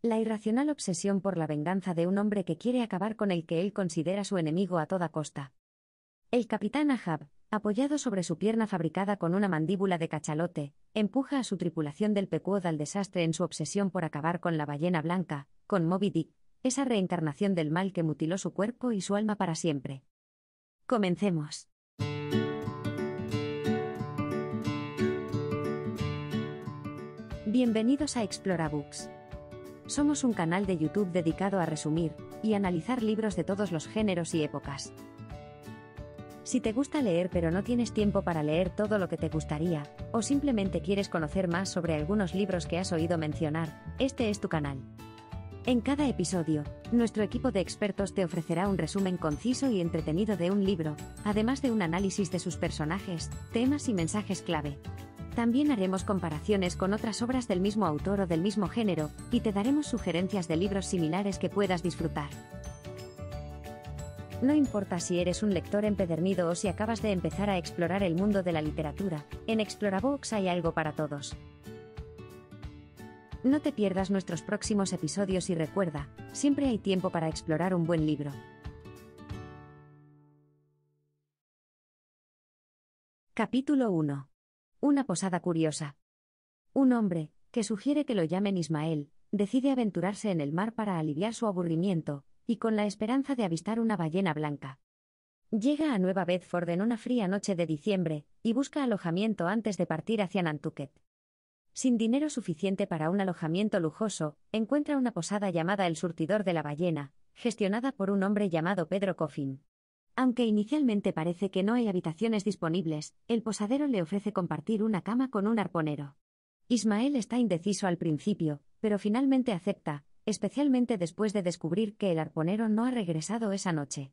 La irracional obsesión por la venganza de un hombre que quiere acabar con el que él considera su enemigo a toda costa. El capitán Ahab, apoyado sobre su pierna fabricada con una mandíbula de cachalote, empuja a su tripulación del Pequod al desastre en su obsesión por acabar con la ballena blanca, con Moby Dick, esa reencarnación del mal que mutiló su cuerpo y su alma para siempre. Comencemos. Bienvenidos a Explorabooks. Somos un canal de YouTube dedicado a resumir y analizar libros de todos los géneros y épocas. Si te gusta leer pero no tienes tiempo para leer todo lo que te gustaría, o simplemente quieres conocer más sobre algunos libros que has oído mencionar, este es tu canal. En cada episodio, nuestro equipo de expertos te ofrecerá un resumen conciso y entretenido de un libro, además de un análisis de sus personajes, temas y mensajes clave. También haremos comparaciones con otras obras del mismo autor o del mismo género, y te daremos sugerencias de libros similares que puedas disfrutar. No importa si eres un lector empedernido o si acabas de empezar a explorar el mundo de la literatura, en Explorabox hay algo para todos. No te pierdas nuestros próximos episodios y recuerda, siempre hay tiempo para explorar un buen libro. Capítulo 1. Una posada curiosa. Un hombre, que sugiere que lo llamen Ismael, decide aventurarse en el mar para aliviar su aburrimiento, y con la esperanza de avistar una ballena blanca. Llega a Nueva Bedford en una fría noche de diciembre, y busca alojamiento antes de partir hacia Nantucket. Sin dinero suficiente para un alojamiento lujoso, encuentra una posada llamada El Surtidor de la Ballena, gestionada por un hombre llamado Pedro Coffin. Aunque inicialmente parece que no hay habitaciones disponibles, el posadero le ofrece compartir una cama con un arponero. Ismael está indeciso al principio, pero finalmente acepta, especialmente después de descubrir que el arponero no ha regresado esa noche.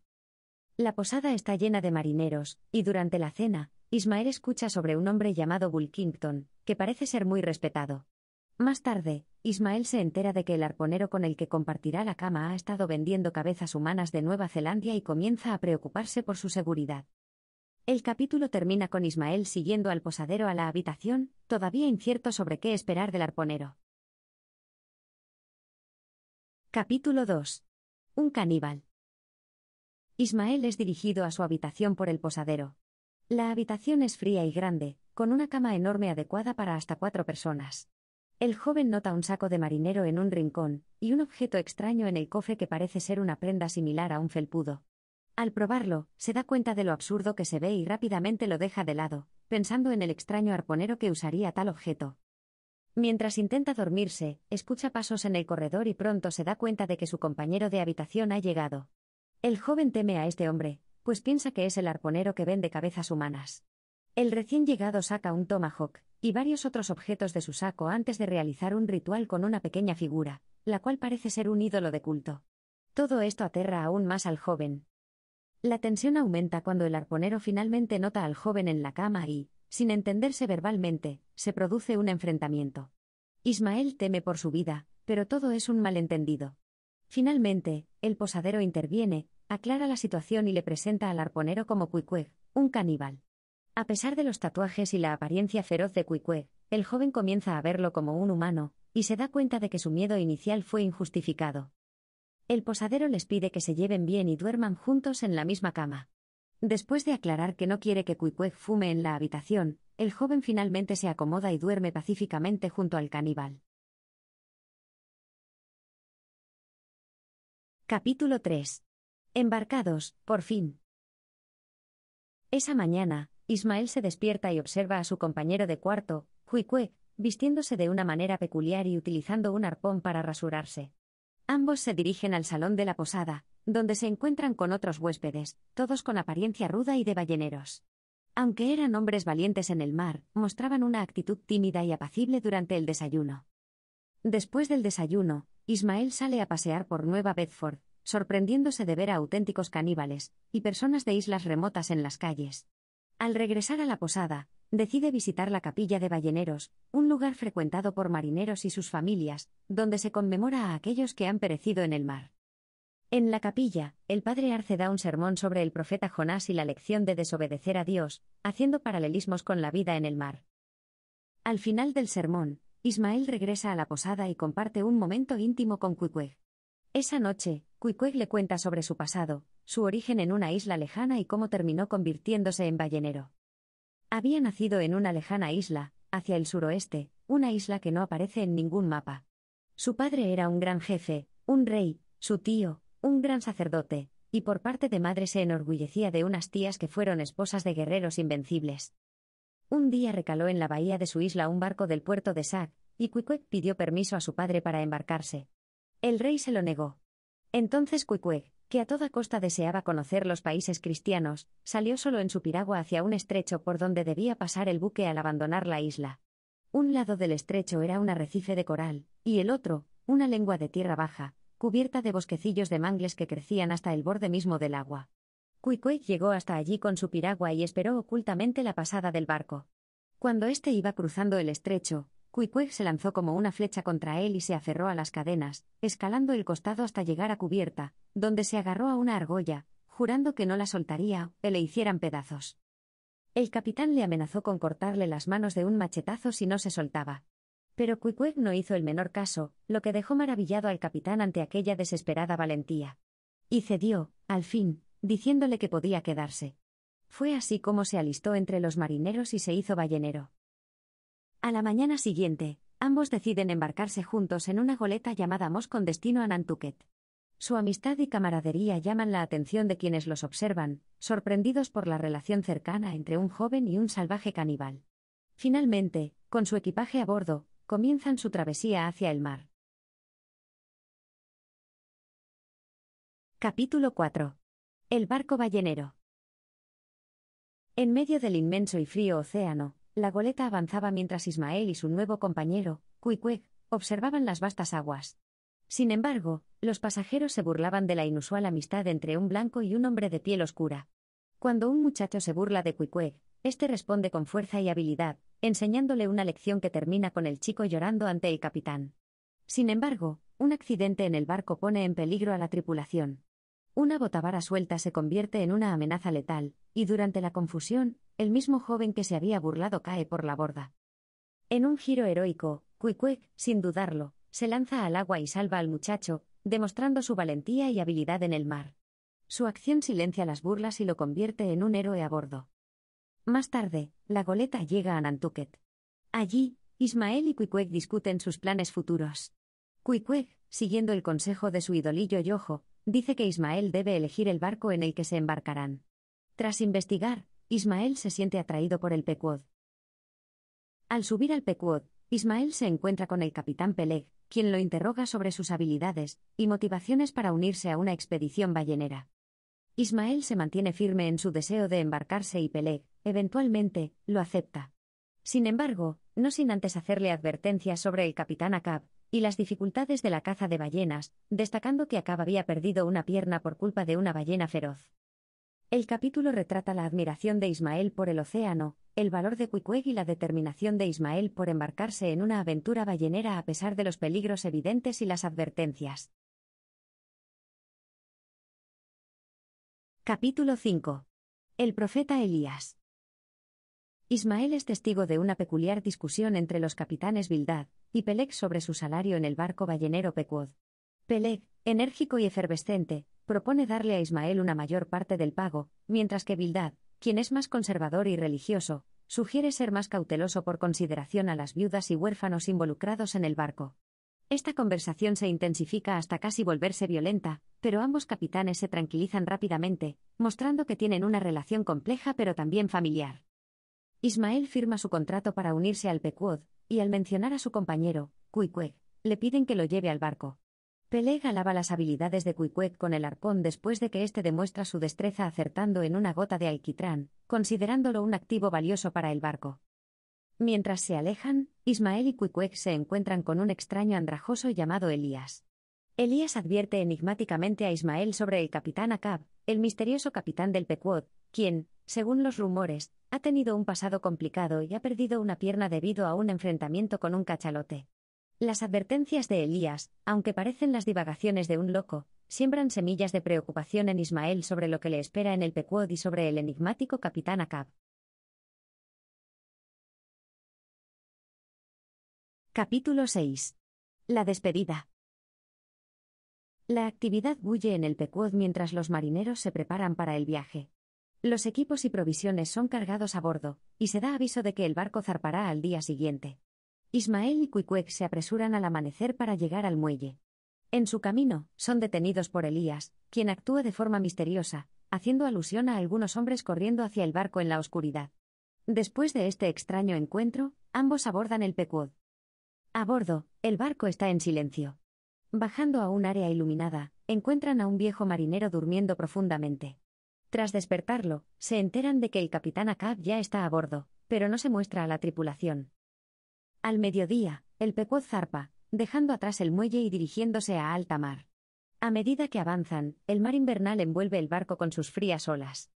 La posada está llena de marineros, y durante la cena, Ismael escucha sobre un hombre llamado Bulkington, que parece ser muy respetado. Más tarde, Ismael se entera de que el arponero con el que compartirá la cama ha estado vendiendo cabezas humanas de Nueva Zelanda y comienza a preocuparse por su seguridad. El capítulo termina con Ismael siguiendo al posadero a la habitación, todavía incierto sobre qué esperar del arponero. Capítulo 2. Un caníbal. Ismael es dirigido a su habitación por el posadero. La habitación es fría y grande, con una cama enorme adecuada para hasta cuatro personas. El joven nota un saco de marinero en un rincón, y un objeto extraño en el cofre que parece ser una prenda similar a un felpudo. Al probarlo, se da cuenta de lo absurdo que se ve y rápidamente lo deja de lado, pensando en el extraño arponero que usaría tal objeto. Mientras intenta dormirse, escucha pasos en el corredor y pronto se da cuenta de que su compañero de habitación ha llegado. El joven teme a este hombre, pues piensa que es el arponero que vende cabezas humanas. El recién llegado saca un tomahawk y varios otros objetos de su saco antes de realizar un ritual con una pequeña figura, la cual parece ser un ídolo de culto. Todo esto aterra aún más al joven. La tensión aumenta cuando el arponero finalmente nota al joven en la cama y, sin entenderse verbalmente, se produce un enfrentamiento. Ismael teme por su vida, pero todo es un malentendido. Finalmente, el posadero interviene, aclara la situación y le presenta al arponero como Cuicueg, un caníbal. A pesar de los tatuajes y la apariencia feroz de Cuicue, el joven comienza a verlo como un humano, y se da cuenta de que su miedo inicial fue injustificado. El posadero les pide que se lleven bien y duerman juntos en la misma cama. Después de aclarar que no quiere que Cuicue fume en la habitación, el joven finalmente se acomoda y duerme pacíficamente junto al caníbal. Capítulo 3. Embarcados, por fin. Esa mañana, Ismael se despierta y observa a su compañero de cuarto, Huikue, vistiéndose de una manera peculiar y utilizando un arpón para rasurarse. Ambos se dirigen al salón de la posada, donde se encuentran con otros huéspedes, todos con apariencia ruda y de balleneros. Aunque eran hombres valientes en el mar, mostraban una actitud tímida y apacible durante el desayuno. Después del desayuno, Ismael sale a pasear por Nueva Bedford, sorprendiéndose de ver a auténticos caníbales y personas de islas remotas en las calles. Al regresar a la posada, decide visitar la capilla de balleneros, un lugar frecuentado por marineros y sus familias, donde se conmemora a aquellos que han perecido en el mar. En la capilla, el padre Arce da un sermón sobre el profeta Jonás y la lección de desobedecer a Dios, haciendo paralelismos con la vida en el mar. Al final del sermón, Ismael regresa a la posada y comparte un momento íntimo con Cuicueg. Esa noche, Cuicueg le cuenta sobre su pasado, su origen en una isla lejana y cómo terminó convirtiéndose en ballenero. Había nacido en una lejana isla, hacia el suroeste, una isla que no aparece en ningún mapa. Su padre era un gran jefe, un rey, su tío, un gran sacerdote, y por parte de madre se enorgullecía de unas tías que fueron esposas de guerreros invencibles. Un día recaló en la bahía de su isla un barco del puerto de Sac, y Cuicuec pidió permiso a su padre para embarcarse. El rey se lo negó. Entonces Cuicuec, que a toda costa deseaba conocer los países cristianos, salió solo en su piragua hacia un estrecho por donde debía pasar el buque al abandonar la isla. Un lado del estrecho era un arrecife de coral, y el otro, una lengua de tierra baja, cubierta de bosquecillos de mangles que crecían hasta el borde mismo del agua. Cuicuic llegó hasta allí con su piragua y esperó ocultamente la pasada del barco. Cuando éste iba cruzando el estrecho, Cuicueg se lanzó como una flecha contra él y se aferró a las cadenas, escalando el costado hasta llegar a cubierta, donde se agarró a una argolla, jurando que no la soltaría, que le hicieran pedazos. El capitán le amenazó con cortarle las manos de un machetazo si no se soltaba. Pero Cuicueg no hizo el menor caso, lo que dejó maravillado al capitán ante aquella desesperada valentía. Y cedió, al fin, diciéndole que podía quedarse. Fue así como se alistó entre los marineros y se hizo ballenero. A la mañana siguiente, ambos deciden embarcarse juntos en una goleta llamada Mos con destino a Nantucket. Su amistad y camaradería llaman la atención de quienes los observan, sorprendidos por la relación cercana entre un joven y un salvaje caníbal. Finalmente, con su equipaje a bordo, comienzan su travesía hacia el mar. Capítulo 4. El barco ballenero. En medio del inmenso y frío océano, la goleta avanzaba mientras Ismael y su nuevo compañero, Cuicueg, observaban las vastas aguas. Sin embargo, los pasajeros se burlaban de la inusual amistad entre un blanco y un hombre de piel oscura. Cuando un muchacho se burla de Cuicueg, este responde con fuerza y habilidad, enseñándole una lección que termina con el chico llorando ante el capitán. Sin embargo, un accidente en el barco pone en peligro a la tripulación. Una botavara suelta se convierte en una amenaza letal, y durante la confusión, el mismo joven que se había burlado cae por la borda. En un giro heroico, Cuicuec, sin dudarlo, se lanza al agua y salva al muchacho, demostrando su valentía y habilidad en el mar. Su acción silencia las burlas y lo convierte en un héroe a bordo. Más tarde, la goleta llega a Nantucket. Allí, Ismael y Cuicuec discuten sus planes futuros. Cuicuec, siguiendo el consejo de su idolillo ojo, dice que Ismael debe elegir el barco en el que se embarcarán. Tras investigar, Ismael se siente atraído por el Pequod. Al subir al Pequod, Ismael se encuentra con el capitán Peleg, quien lo interroga sobre sus habilidades y motivaciones para unirse a una expedición ballenera. Ismael se mantiene firme en su deseo de embarcarse y Peleg, eventualmente, lo acepta. Sin embargo, no sin antes hacerle advertencias sobre el capitán Acab, y las dificultades de la caza de ballenas, destacando que Acaba había perdido una pierna por culpa de una ballena feroz. El capítulo retrata la admiración de Ismael por el océano, el valor de Cuicueg y la determinación de Ismael por embarcarse en una aventura ballenera a pesar de los peligros evidentes y las advertencias. Capítulo 5. El profeta Elías. Ismael es testigo de una peculiar discusión entre los capitanes Bildad y Peleg sobre su salario en el barco ballenero Pecuod. Peleg, enérgico y efervescente, propone darle a Ismael una mayor parte del pago, mientras que Bildad, quien es más conservador y religioso, sugiere ser más cauteloso por consideración a las viudas y huérfanos involucrados en el barco. Esta conversación se intensifica hasta casi volverse violenta, pero ambos capitanes se tranquilizan rápidamente, mostrando que tienen una relación compleja pero también familiar. Ismael firma su contrato para unirse al Pequod, y al mencionar a su compañero, Cuicuec, le piden que lo lleve al barco. Peleg alaba las habilidades de Cuicuec con el arpón después de que éste demuestra su destreza acertando en una gota de alquitrán, considerándolo un activo valioso para el barco. Mientras se alejan, Ismael y Cuicuec se encuentran con un extraño andrajoso llamado Elías. Elías advierte enigmáticamente a Ismael sobre el capitán Acab, el misterioso capitán del Pequod, quien, según los rumores, ha tenido un pasado complicado y ha perdido una pierna debido a un enfrentamiento con un cachalote. Las advertencias de Elías, aunque parecen las divagaciones de un loco, siembran semillas de preocupación en Ismael sobre lo que le espera en el Pecuod y sobre el enigmático capitán Acab. Capítulo 6. La despedida. La actividad bulle en el Pecuod mientras los marineros se preparan para el viaje. Los equipos y provisiones son cargados a bordo, y se da aviso de que el barco zarpará al día siguiente. Ismael y Cuicuec se apresuran al amanecer para llegar al muelle. En su camino, son detenidos por Elías, quien actúa de forma misteriosa, haciendo alusión a algunos hombres corriendo hacia el barco en la oscuridad. Después de este extraño encuentro, ambos abordan el Pecuod. A bordo, el barco está en silencio. Bajando a un área iluminada, encuentran a un viejo marinero durmiendo profundamente. Tras despertarlo, se enteran de que el capitán Akab ya está a bordo, pero no se muestra a la tripulación. Al mediodía, el Pequod zarpa, dejando atrás el muelle y dirigiéndose a alta mar. A medida que avanzan, el mar invernal envuelve el barco con sus frías olas.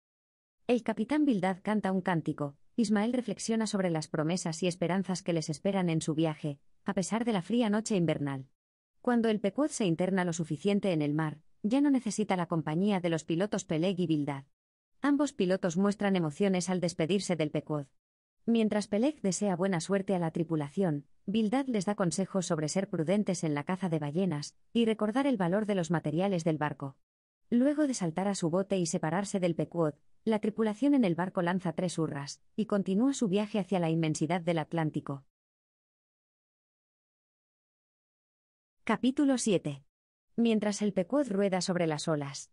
El capitán Bildad canta un cántico, Ismael reflexiona sobre las promesas y esperanzas que les esperan en su viaje, a pesar de la fría noche invernal. Cuando el Pequod se interna lo suficiente en el mar, ya no necesita la compañía de los pilotos Peleg y Bildad. Ambos pilotos muestran emociones al despedirse del Pequod. Mientras Peleg desea buena suerte a la tripulación, Bildad les da consejos sobre ser prudentes en la caza de ballenas y recordar el valor de los materiales del barco. Luego de saltar a su bote y separarse del Pequod, la tripulación en el barco lanza tres hurras y continúa su viaje hacia la inmensidad del Atlántico. Capítulo 7 mientras el pecuoz rueda sobre las olas.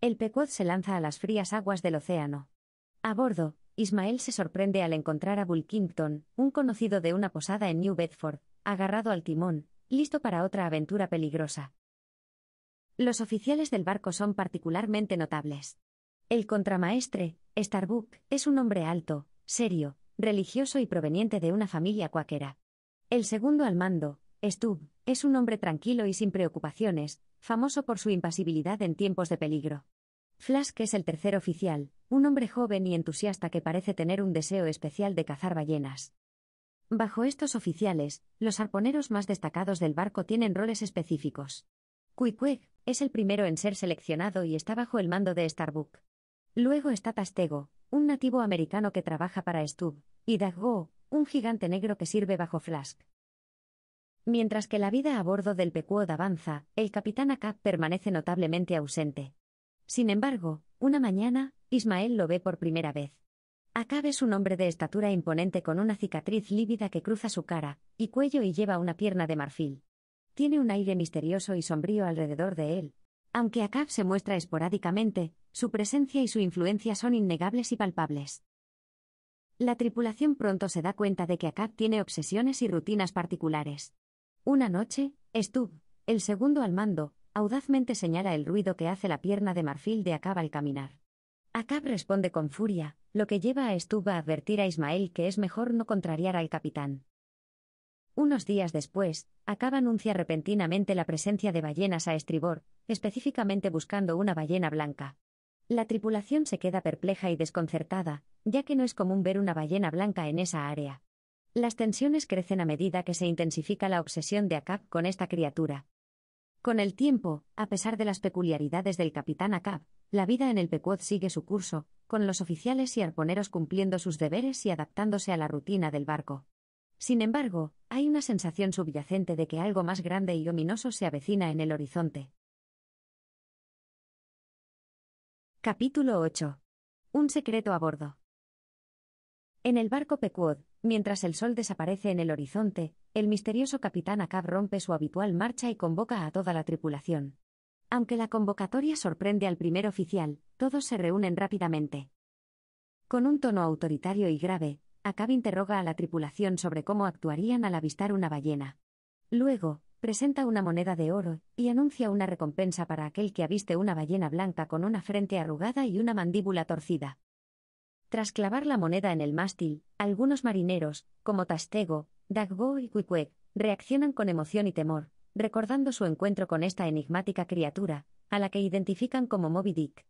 El pecuoz se lanza a las frías aguas del océano. A bordo, Ismael se sorprende al encontrar a Bulkington, un conocido de una posada en New Bedford, agarrado al timón, listo para otra aventura peligrosa. Los oficiales del barco son particularmente notables. El contramaestre, Starbuck, es un hombre alto, serio, religioso y proveniente de una familia cuáquera. El segundo al mando, Stubb es un hombre tranquilo y sin preocupaciones, famoso por su impasibilidad en tiempos de peligro. Flask es el tercer oficial, un hombre joven y entusiasta que parece tener un deseo especial de cazar ballenas. Bajo estos oficiales, los arponeros más destacados del barco tienen roles específicos. Quickweg, es el primero en ser seleccionado y está bajo el mando de Starbuck. Luego está Tastego, un nativo americano que trabaja para Stubb, y Daggo, un gigante negro que sirve bajo Flask. Mientras que la vida a bordo del Pequod avanza, el capitán Akab permanece notablemente ausente. Sin embargo, una mañana, Ismael lo ve por primera vez. Acab es un hombre de estatura imponente con una cicatriz lívida que cruza su cara y cuello y lleva una pierna de marfil. Tiene un aire misterioso y sombrío alrededor de él. Aunque Acab se muestra esporádicamente, su presencia y su influencia son innegables y palpables. La tripulación pronto se da cuenta de que Acab tiene obsesiones y rutinas particulares. Una noche, Stubb, el segundo al mando, audazmente señala el ruido que hace la pierna de marfil de Acab al caminar. Acab responde con furia, lo que lleva a Stubb a advertir a Ismael que es mejor no contrariar al capitán. Unos días después, Acab anuncia repentinamente la presencia de ballenas a estribor, específicamente buscando una ballena blanca. La tripulación se queda perpleja y desconcertada, ya que no es común ver una ballena blanca en esa área. Las tensiones crecen a medida que se intensifica la obsesión de Acap con esta criatura. Con el tiempo, a pesar de las peculiaridades del capitán Acap, la vida en el Pequod sigue su curso, con los oficiales y arponeros cumpliendo sus deberes y adaptándose a la rutina del barco. Sin embargo, hay una sensación subyacente de que algo más grande y ominoso se avecina en el horizonte. Capítulo 8. Un secreto a bordo. En el barco Pequod, mientras el sol desaparece en el horizonte, el misterioso capitán Acab rompe su habitual marcha y convoca a toda la tripulación. Aunque la convocatoria sorprende al primer oficial, todos se reúnen rápidamente. Con un tono autoritario y grave, Acab interroga a la tripulación sobre cómo actuarían al avistar una ballena. Luego, presenta una moneda de oro y anuncia una recompensa para aquel que aviste una ballena blanca con una frente arrugada y una mandíbula torcida. Tras clavar la moneda en el mástil, algunos marineros, como Tastego, Dagbo y Kwikwek, reaccionan con emoción y temor, recordando su encuentro con esta enigmática criatura, a la que identifican como Moby Dick.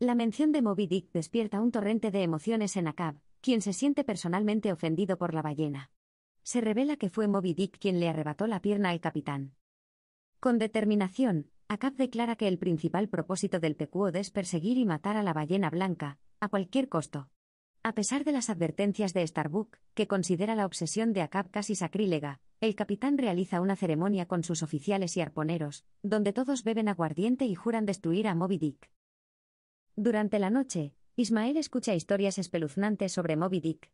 La mención de Moby Dick despierta un torrente de emociones en Akab, quien se siente personalmente ofendido por la ballena. Se revela que fue Moby Dick quien le arrebató la pierna al capitán. Con determinación, Akab declara que el principal propósito del Pecuod es perseguir y matar a la ballena blanca, a cualquier costo. A pesar de las advertencias de Starbuck, que considera la obsesión de Akab casi sacrílega, el capitán realiza una ceremonia con sus oficiales y arponeros, donde todos beben aguardiente y juran destruir a Moby Dick. Durante la noche, Ismael escucha historias espeluznantes sobre Moby Dick.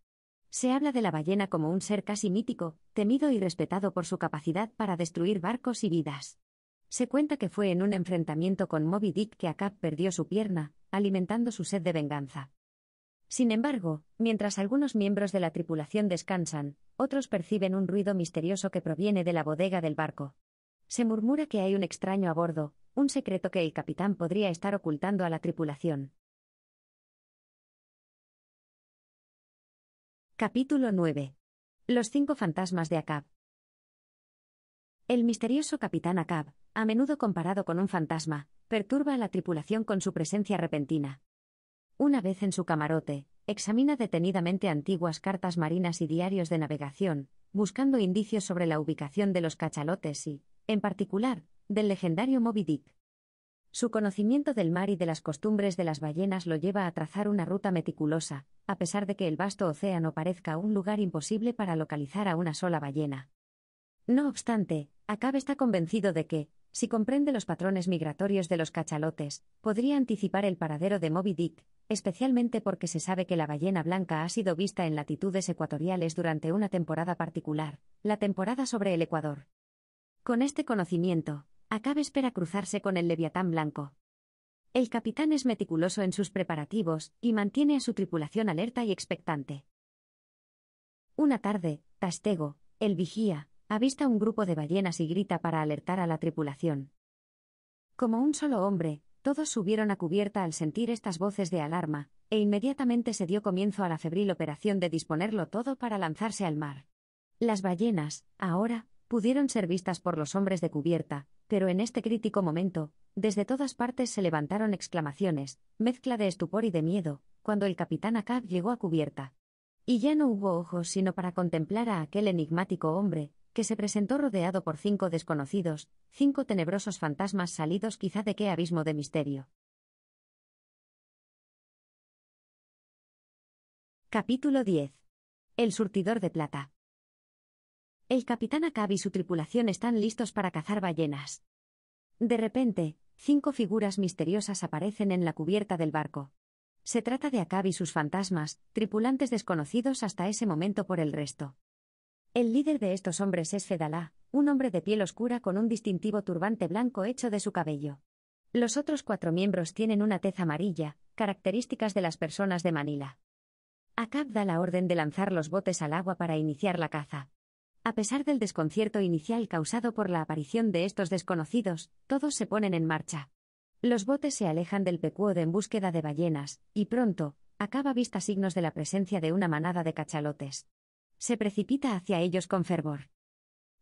Se habla de la ballena como un ser casi mítico, temido y respetado por su capacidad para destruir barcos y vidas. Se cuenta que fue en un enfrentamiento con Moby Dick que Acap perdió su pierna, alimentando su sed de venganza. Sin embargo, mientras algunos miembros de la tripulación descansan, otros perciben un ruido misterioso que proviene de la bodega del barco. Se murmura que hay un extraño a bordo, un secreto que el capitán podría estar ocultando a la tripulación. Capítulo 9. Los cinco fantasmas de Acab. El misterioso capitán Acab, a menudo comparado con un fantasma, perturba a la tripulación con su presencia repentina. Una vez en su camarote, examina detenidamente antiguas cartas marinas y diarios de navegación, buscando indicios sobre la ubicación de los cachalotes y, en particular, del legendario Moby Dick. Su conocimiento del mar y de las costumbres de las ballenas lo lleva a trazar una ruta meticulosa, a pesar de que el vasto océano parezca un lugar imposible para localizar a una sola ballena. No obstante, Acabe está convencido de que, si comprende los patrones migratorios de los cachalotes, podría anticipar el paradero de Moby Dick, especialmente porque se sabe que la ballena blanca ha sido vista en latitudes ecuatoriales durante una temporada particular, la temporada sobre el Ecuador. Con este conocimiento, Acabe espera cruzarse con el leviatán blanco. El capitán es meticuloso en sus preparativos y mantiene a su tripulación alerta y expectante. Una tarde, Tastego, el vigía, avista un grupo de ballenas y grita para alertar a la tripulación. Como un solo hombre, todos subieron a cubierta al sentir estas voces de alarma, e inmediatamente se dio comienzo a la febril operación de disponerlo todo para lanzarse al mar. Las ballenas, ahora, pudieron ser vistas por los hombres de cubierta, pero en este crítico momento, desde todas partes se levantaron exclamaciones, mezcla de estupor y de miedo, cuando el capitán Acab llegó a cubierta. Y ya no hubo ojos sino para contemplar a aquel enigmático hombre, que se presentó rodeado por cinco desconocidos, cinco tenebrosos fantasmas salidos quizá de qué abismo de misterio. Capítulo 10. El surtidor de plata. El capitán Akab y su tripulación están listos para cazar ballenas. De repente, cinco figuras misteriosas aparecen en la cubierta del barco. Se trata de Akab y sus fantasmas, tripulantes desconocidos hasta ese momento por el resto. El líder de estos hombres es Fedalá, un hombre de piel oscura con un distintivo turbante blanco hecho de su cabello. Los otros cuatro miembros tienen una tez amarilla, características de las personas de Manila. Akab da la orden de lanzar los botes al agua para iniciar la caza. A pesar del desconcierto inicial causado por la aparición de estos desconocidos, todos se ponen en marcha. Los botes se alejan del pecuodo en búsqueda de ballenas, y pronto, acaba vista signos de la presencia de una manada de cachalotes se precipita hacia ellos con fervor.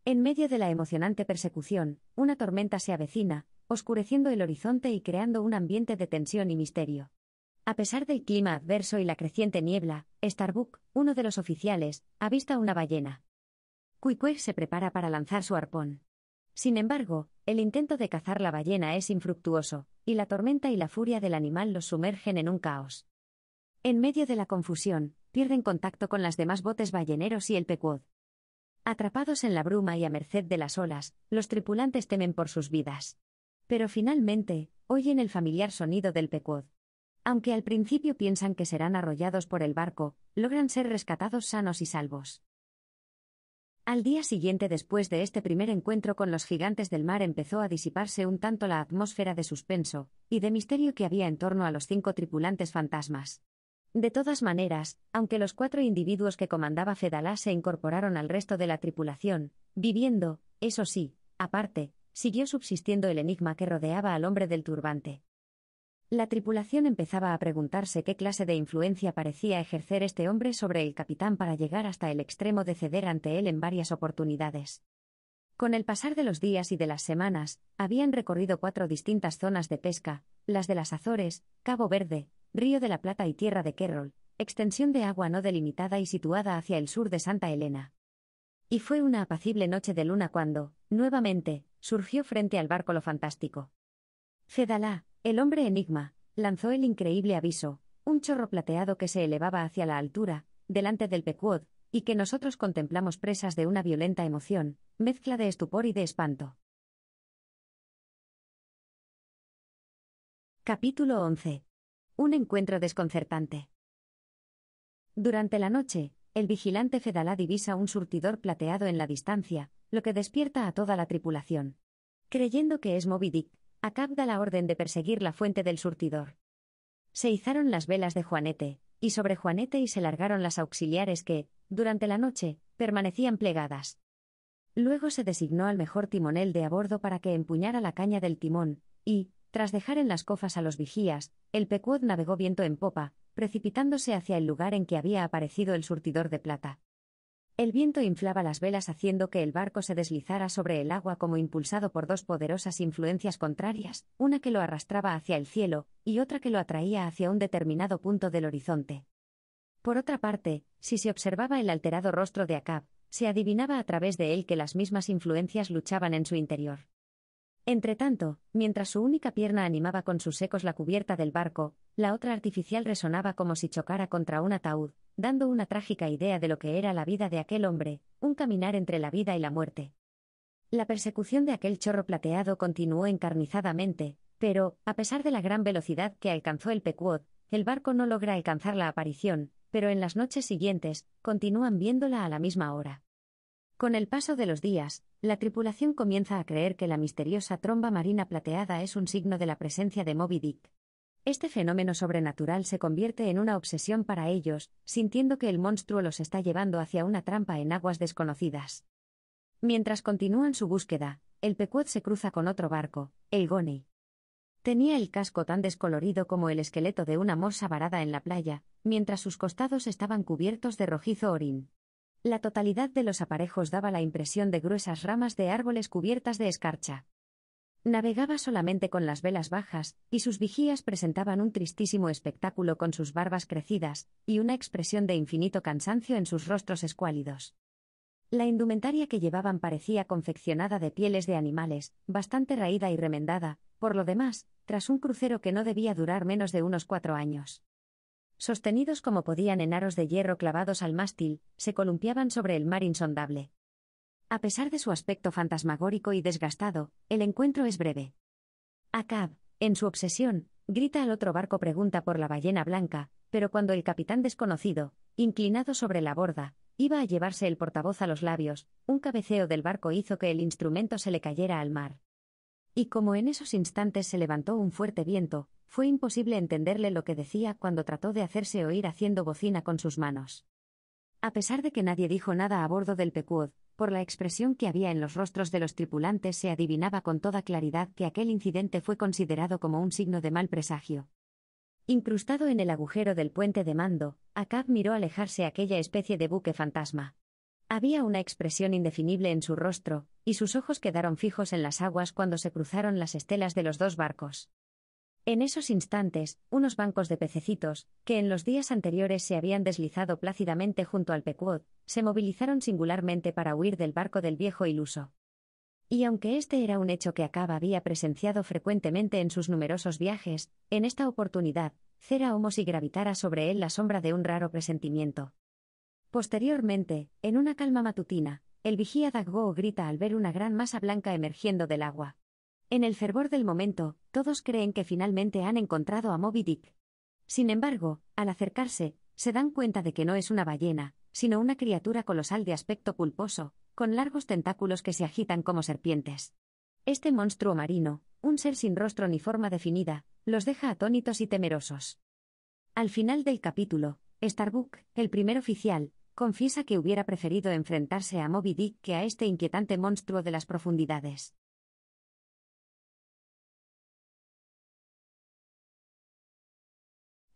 En medio de la emocionante persecución, una tormenta se avecina, oscureciendo el horizonte y creando un ambiente de tensión y misterio. A pesar del clima adverso y la creciente niebla, Starbuck, uno de los oficiales, avista una ballena. Cuicue se prepara para lanzar su arpón. Sin embargo, el intento de cazar la ballena es infructuoso, y la tormenta y la furia del animal los sumergen en un caos. En medio de la confusión, pierden contacto con las demás botes balleneros y el Pequod. Atrapados en la bruma y a merced de las olas, los tripulantes temen por sus vidas. Pero finalmente, oyen el familiar sonido del Pequod. Aunque al principio piensan que serán arrollados por el barco, logran ser rescatados sanos y salvos. Al día siguiente después de este primer encuentro con los gigantes del mar empezó a disiparse un tanto la atmósfera de suspenso y de misterio que había en torno a los cinco tripulantes fantasmas. De todas maneras, aunque los cuatro individuos que comandaba Fedalá se incorporaron al resto de la tripulación, viviendo, eso sí, aparte, siguió subsistiendo el enigma que rodeaba al hombre del turbante. La tripulación empezaba a preguntarse qué clase de influencia parecía ejercer este hombre sobre el capitán para llegar hasta el extremo de ceder ante él en varias oportunidades. Con el pasar de los días y de las semanas, habían recorrido cuatro distintas zonas de pesca, las de las Azores, Cabo Verde, Río de la Plata y Tierra de Kerrol, extensión de agua no delimitada y situada hacia el sur de Santa Elena. Y fue una apacible noche de luna cuando, nuevamente, surgió frente al barco lo fantástico. Cedalá, el hombre enigma, lanzó el increíble aviso, un chorro plateado que se elevaba hacia la altura, delante del Pecuod, y que nosotros contemplamos presas de una violenta emoción, mezcla de estupor y de espanto. Capítulo 11. Un encuentro desconcertante. Durante la noche, el vigilante Fedalá divisa un surtidor plateado en la distancia, lo que despierta a toda la tripulación. Creyendo que es Moby Dick, Acab da la orden de perseguir la fuente del surtidor. Se izaron las velas de Juanete, y sobre Juanete y se largaron las auxiliares que, durante la noche, permanecían plegadas. Luego se designó al mejor timonel de a bordo para que empuñara la caña del timón, y, tras dejar en las cofas a los vigías, el Pequod navegó viento en popa, precipitándose hacia el lugar en que había aparecido el surtidor de plata. El viento inflaba las velas haciendo que el barco se deslizara sobre el agua como impulsado por dos poderosas influencias contrarias, una que lo arrastraba hacia el cielo, y otra que lo atraía hacia un determinado punto del horizonte. Por otra parte, si se observaba el alterado rostro de Acab, se adivinaba a través de él que las mismas influencias luchaban en su interior. Entretanto, mientras su única pierna animaba con sus ecos la cubierta del barco, la otra artificial resonaba como si chocara contra un ataúd, dando una trágica idea de lo que era la vida de aquel hombre, un caminar entre la vida y la muerte. La persecución de aquel chorro plateado continuó encarnizadamente, pero, a pesar de la gran velocidad que alcanzó el Pequod, el barco no logra alcanzar la aparición, pero en las noches siguientes, continúan viéndola a la misma hora. Con el paso de los días, la tripulación comienza a creer que la misteriosa tromba marina plateada es un signo de la presencia de Moby Dick. Este fenómeno sobrenatural se convierte en una obsesión para ellos, sintiendo que el monstruo los está llevando hacia una trampa en aguas desconocidas. Mientras continúan su búsqueda, el Pequod se cruza con otro barco, el Goni. Tenía el casco tan descolorido como el esqueleto de una morsa varada en la playa, mientras sus costados estaban cubiertos de rojizo orín. La totalidad de los aparejos daba la impresión de gruesas ramas de árboles cubiertas de escarcha. Navegaba solamente con las velas bajas, y sus vigías presentaban un tristísimo espectáculo con sus barbas crecidas, y una expresión de infinito cansancio en sus rostros escuálidos. La indumentaria que llevaban parecía confeccionada de pieles de animales, bastante raída y remendada, por lo demás, tras un crucero que no debía durar menos de unos cuatro años sostenidos como podían en aros de hierro clavados al mástil, se columpiaban sobre el mar insondable. A pesar de su aspecto fantasmagórico y desgastado, el encuentro es breve. Acab, en su obsesión, grita al otro barco pregunta por la ballena blanca, pero cuando el capitán desconocido, inclinado sobre la borda, iba a llevarse el portavoz a los labios, un cabeceo del barco hizo que el instrumento se le cayera al mar. Y como en esos instantes se levantó un fuerte viento, fue imposible entenderle lo que decía cuando trató de hacerse oír haciendo bocina con sus manos. A pesar de que nadie dijo nada a bordo del Pequod, por la expresión que había en los rostros de los tripulantes se adivinaba con toda claridad que aquel incidente fue considerado como un signo de mal presagio. Incrustado en el agujero del puente de mando, Acab miró alejarse aquella especie de buque fantasma. Había una expresión indefinible en su rostro, y sus ojos quedaron fijos en las aguas cuando se cruzaron las estelas de los dos barcos. En esos instantes, unos bancos de pececitos, que en los días anteriores se habían deslizado plácidamente junto al Pequod, se movilizaron singularmente para huir del barco del viejo iluso. Y aunque este era un hecho que Acaba había presenciado frecuentemente en sus numerosos viajes, en esta oportunidad, cera homos y gravitara sobre él la sombra de un raro presentimiento. Posteriormente, en una calma matutina, el vigía Daggo grita al ver una gran masa blanca emergiendo del agua. En el fervor del momento, todos creen que finalmente han encontrado a Moby Dick. Sin embargo, al acercarse, se dan cuenta de que no es una ballena, sino una criatura colosal de aspecto pulposo, con largos tentáculos que se agitan como serpientes. Este monstruo marino, un ser sin rostro ni forma definida, los deja atónitos y temerosos. Al final del capítulo, Starbuck, el primer oficial, confiesa que hubiera preferido enfrentarse a Moby Dick que a este inquietante monstruo de las profundidades.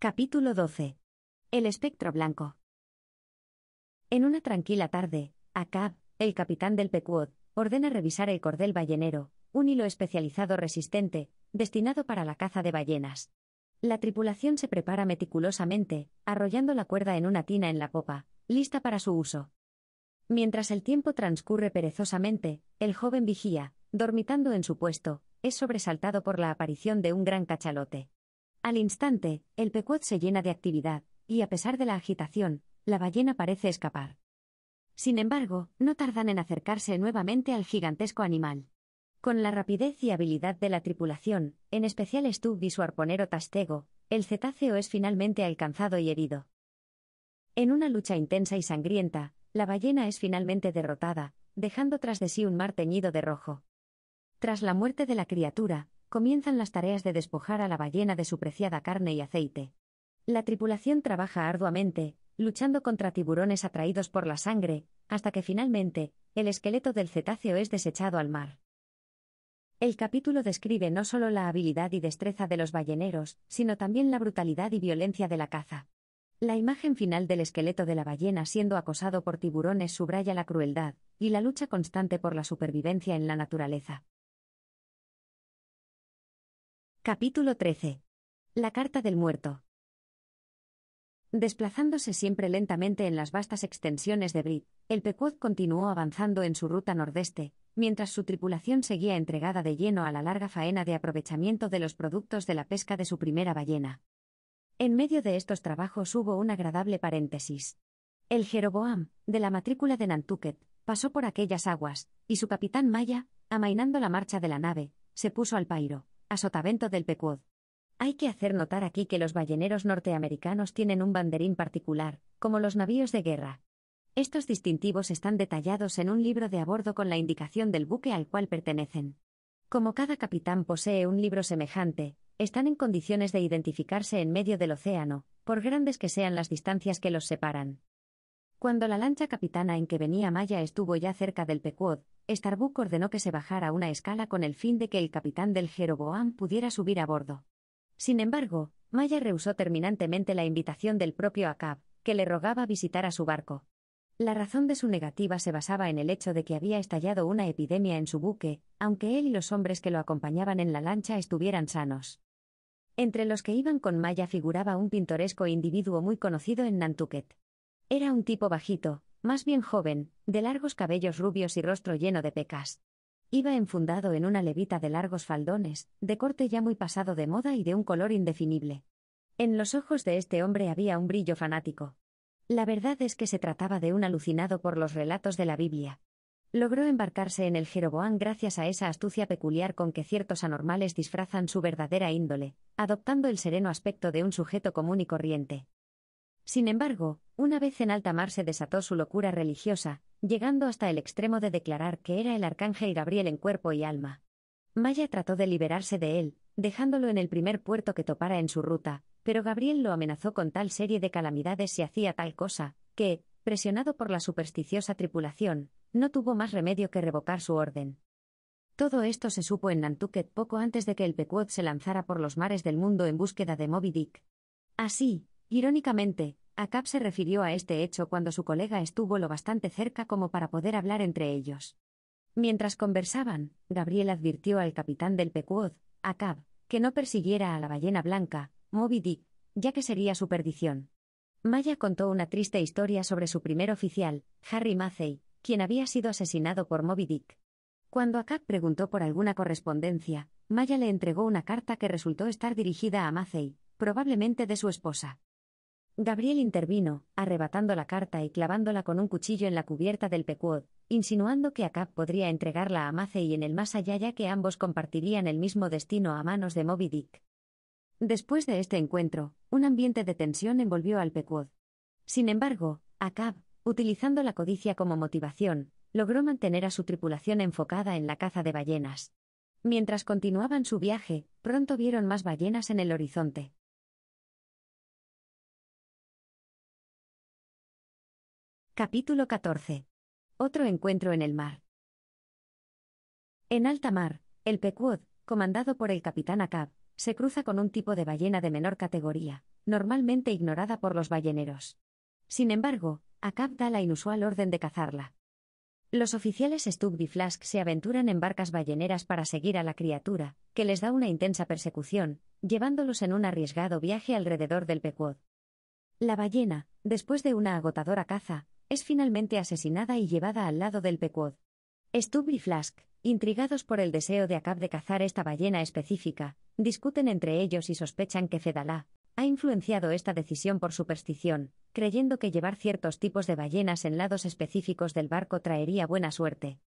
Capítulo 12. El espectro blanco. En una tranquila tarde, Acab, el capitán del Pequod, ordena revisar el cordel ballenero, un hilo especializado resistente, destinado para la caza de ballenas. La tripulación se prepara meticulosamente, arrollando la cuerda en una tina en la popa, lista para su uso. Mientras el tiempo transcurre perezosamente, el joven vigía, dormitando en su puesto, es sobresaltado por la aparición de un gran cachalote. Al instante, el pecuot se llena de actividad, y a pesar de la agitación, la ballena parece escapar. Sin embargo, no tardan en acercarse nuevamente al gigantesco animal. Con la rapidez y habilidad de la tripulación, en especial Stubb y su arponero Tastego, el cetáceo es finalmente alcanzado y herido. En una lucha intensa y sangrienta, la ballena es finalmente derrotada, dejando tras de sí un mar teñido de rojo. Tras la muerte de la criatura, comienzan las tareas de despojar a la ballena de su preciada carne y aceite. La tripulación trabaja arduamente, luchando contra tiburones atraídos por la sangre, hasta que finalmente, el esqueleto del cetáceo es desechado al mar. El capítulo describe no solo la habilidad y destreza de los balleneros, sino también la brutalidad y violencia de la caza. La imagen final del esqueleto de la ballena siendo acosado por tiburones subraya la crueldad, y la lucha constante por la supervivencia en la naturaleza. Capítulo 13. La carta del muerto. Desplazándose siempre lentamente en las vastas extensiones de Brit, el Pequod continuó avanzando en su ruta nordeste, mientras su tripulación seguía entregada de lleno a la larga faena de aprovechamiento de los productos de la pesca de su primera ballena. En medio de estos trabajos hubo un agradable paréntesis. El Jeroboam, de la matrícula de Nantucket, pasó por aquellas aguas, y su capitán Maya, amainando la marcha de la nave, se puso al pairo, a sotavento del Pequod. Hay que hacer notar aquí que los balleneros norteamericanos tienen un banderín particular, como los navíos de guerra. Estos distintivos están detallados en un libro de a bordo con la indicación del buque al cual pertenecen. Como cada capitán posee un libro semejante, están en condiciones de identificarse en medio del océano, por grandes que sean las distancias que los separan. Cuando la lancha capitana en que venía Maya estuvo ya cerca del Pequod, Starbuck ordenó que se bajara una escala con el fin de que el capitán del Jeroboam pudiera subir a bordo. Sin embargo, Maya rehusó terminantemente la invitación del propio Acab, que le rogaba visitar a su barco. La razón de su negativa se basaba en el hecho de que había estallado una epidemia en su buque, aunque él y los hombres que lo acompañaban en la lancha estuvieran sanos. Entre los que iban con Maya figuraba un pintoresco individuo muy conocido en Nantucket. Era un tipo bajito, más bien joven, de largos cabellos rubios y rostro lleno de pecas. Iba enfundado en una levita de largos faldones, de corte ya muy pasado de moda y de un color indefinible. En los ojos de este hombre había un brillo fanático. La verdad es que se trataba de un alucinado por los relatos de la Biblia. Logró embarcarse en el Jeroboán gracias a esa astucia peculiar con que ciertos anormales disfrazan su verdadera índole, adoptando el sereno aspecto de un sujeto común y corriente. Sin embargo, una vez en alta mar se desató su locura religiosa, llegando hasta el extremo de declarar que era el arcángel Gabriel en cuerpo y alma. Maya trató de liberarse de él, dejándolo en el primer puerto que topara en su ruta, pero Gabriel lo amenazó con tal serie de calamidades si hacía tal cosa, que, presionado por la supersticiosa tripulación, no tuvo más remedio que revocar su orden. Todo esto se supo en Nantucket poco antes de que el Pequod se lanzara por los mares del mundo en búsqueda de Moby Dick. Así, irónicamente, Acab se refirió a este hecho cuando su colega estuvo lo bastante cerca como para poder hablar entre ellos. Mientras conversaban, Gabriel advirtió al capitán del Pequod, Acab, que no persiguiera a la ballena blanca, Moby Dick, ya que sería su perdición. Maya contó una triste historia sobre su primer oficial, Harry Macey, quien había sido asesinado por Moby Dick. Cuando Acab preguntó por alguna correspondencia, Maya le entregó una carta que resultó estar dirigida a Macey, probablemente de su esposa. Gabriel intervino, arrebatando la carta y clavándola con un cuchillo en la cubierta del Pequod, insinuando que Acab podría entregarla a Mace y en el más allá ya que ambos compartirían el mismo destino a manos de Moby Dick. Después de este encuentro, un ambiente de tensión envolvió al Pequod. Sin embargo, Acab, utilizando la codicia como motivación, logró mantener a su tripulación enfocada en la caza de ballenas. Mientras continuaban su viaje, pronto vieron más ballenas en el horizonte. Capítulo 14. Otro encuentro en el mar. En alta mar, el Pequod, comandado por el capitán Acab, se cruza con un tipo de ballena de menor categoría, normalmente ignorada por los balleneros. Sin embargo, Acab da la inusual orden de cazarla. Los oficiales Stubb y Flask se aventuran en barcas balleneras para seguir a la criatura, que les da una intensa persecución, llevándolos en un arriesgado viaje alrededor del Pequod. La ballena, después de una agotadora caza, es finalmente asesinada y llevada al lado del Pequod. Stubb y Flask, intrigados por el deseo de Acab de cazar esta ballena específica, discuten entre ellos y sospechan que Fedalá ha influenciado esta decisión por superstición, creyendo que llevar ciertos tipos de ballenas en lados específicos del barco traería buena suerte.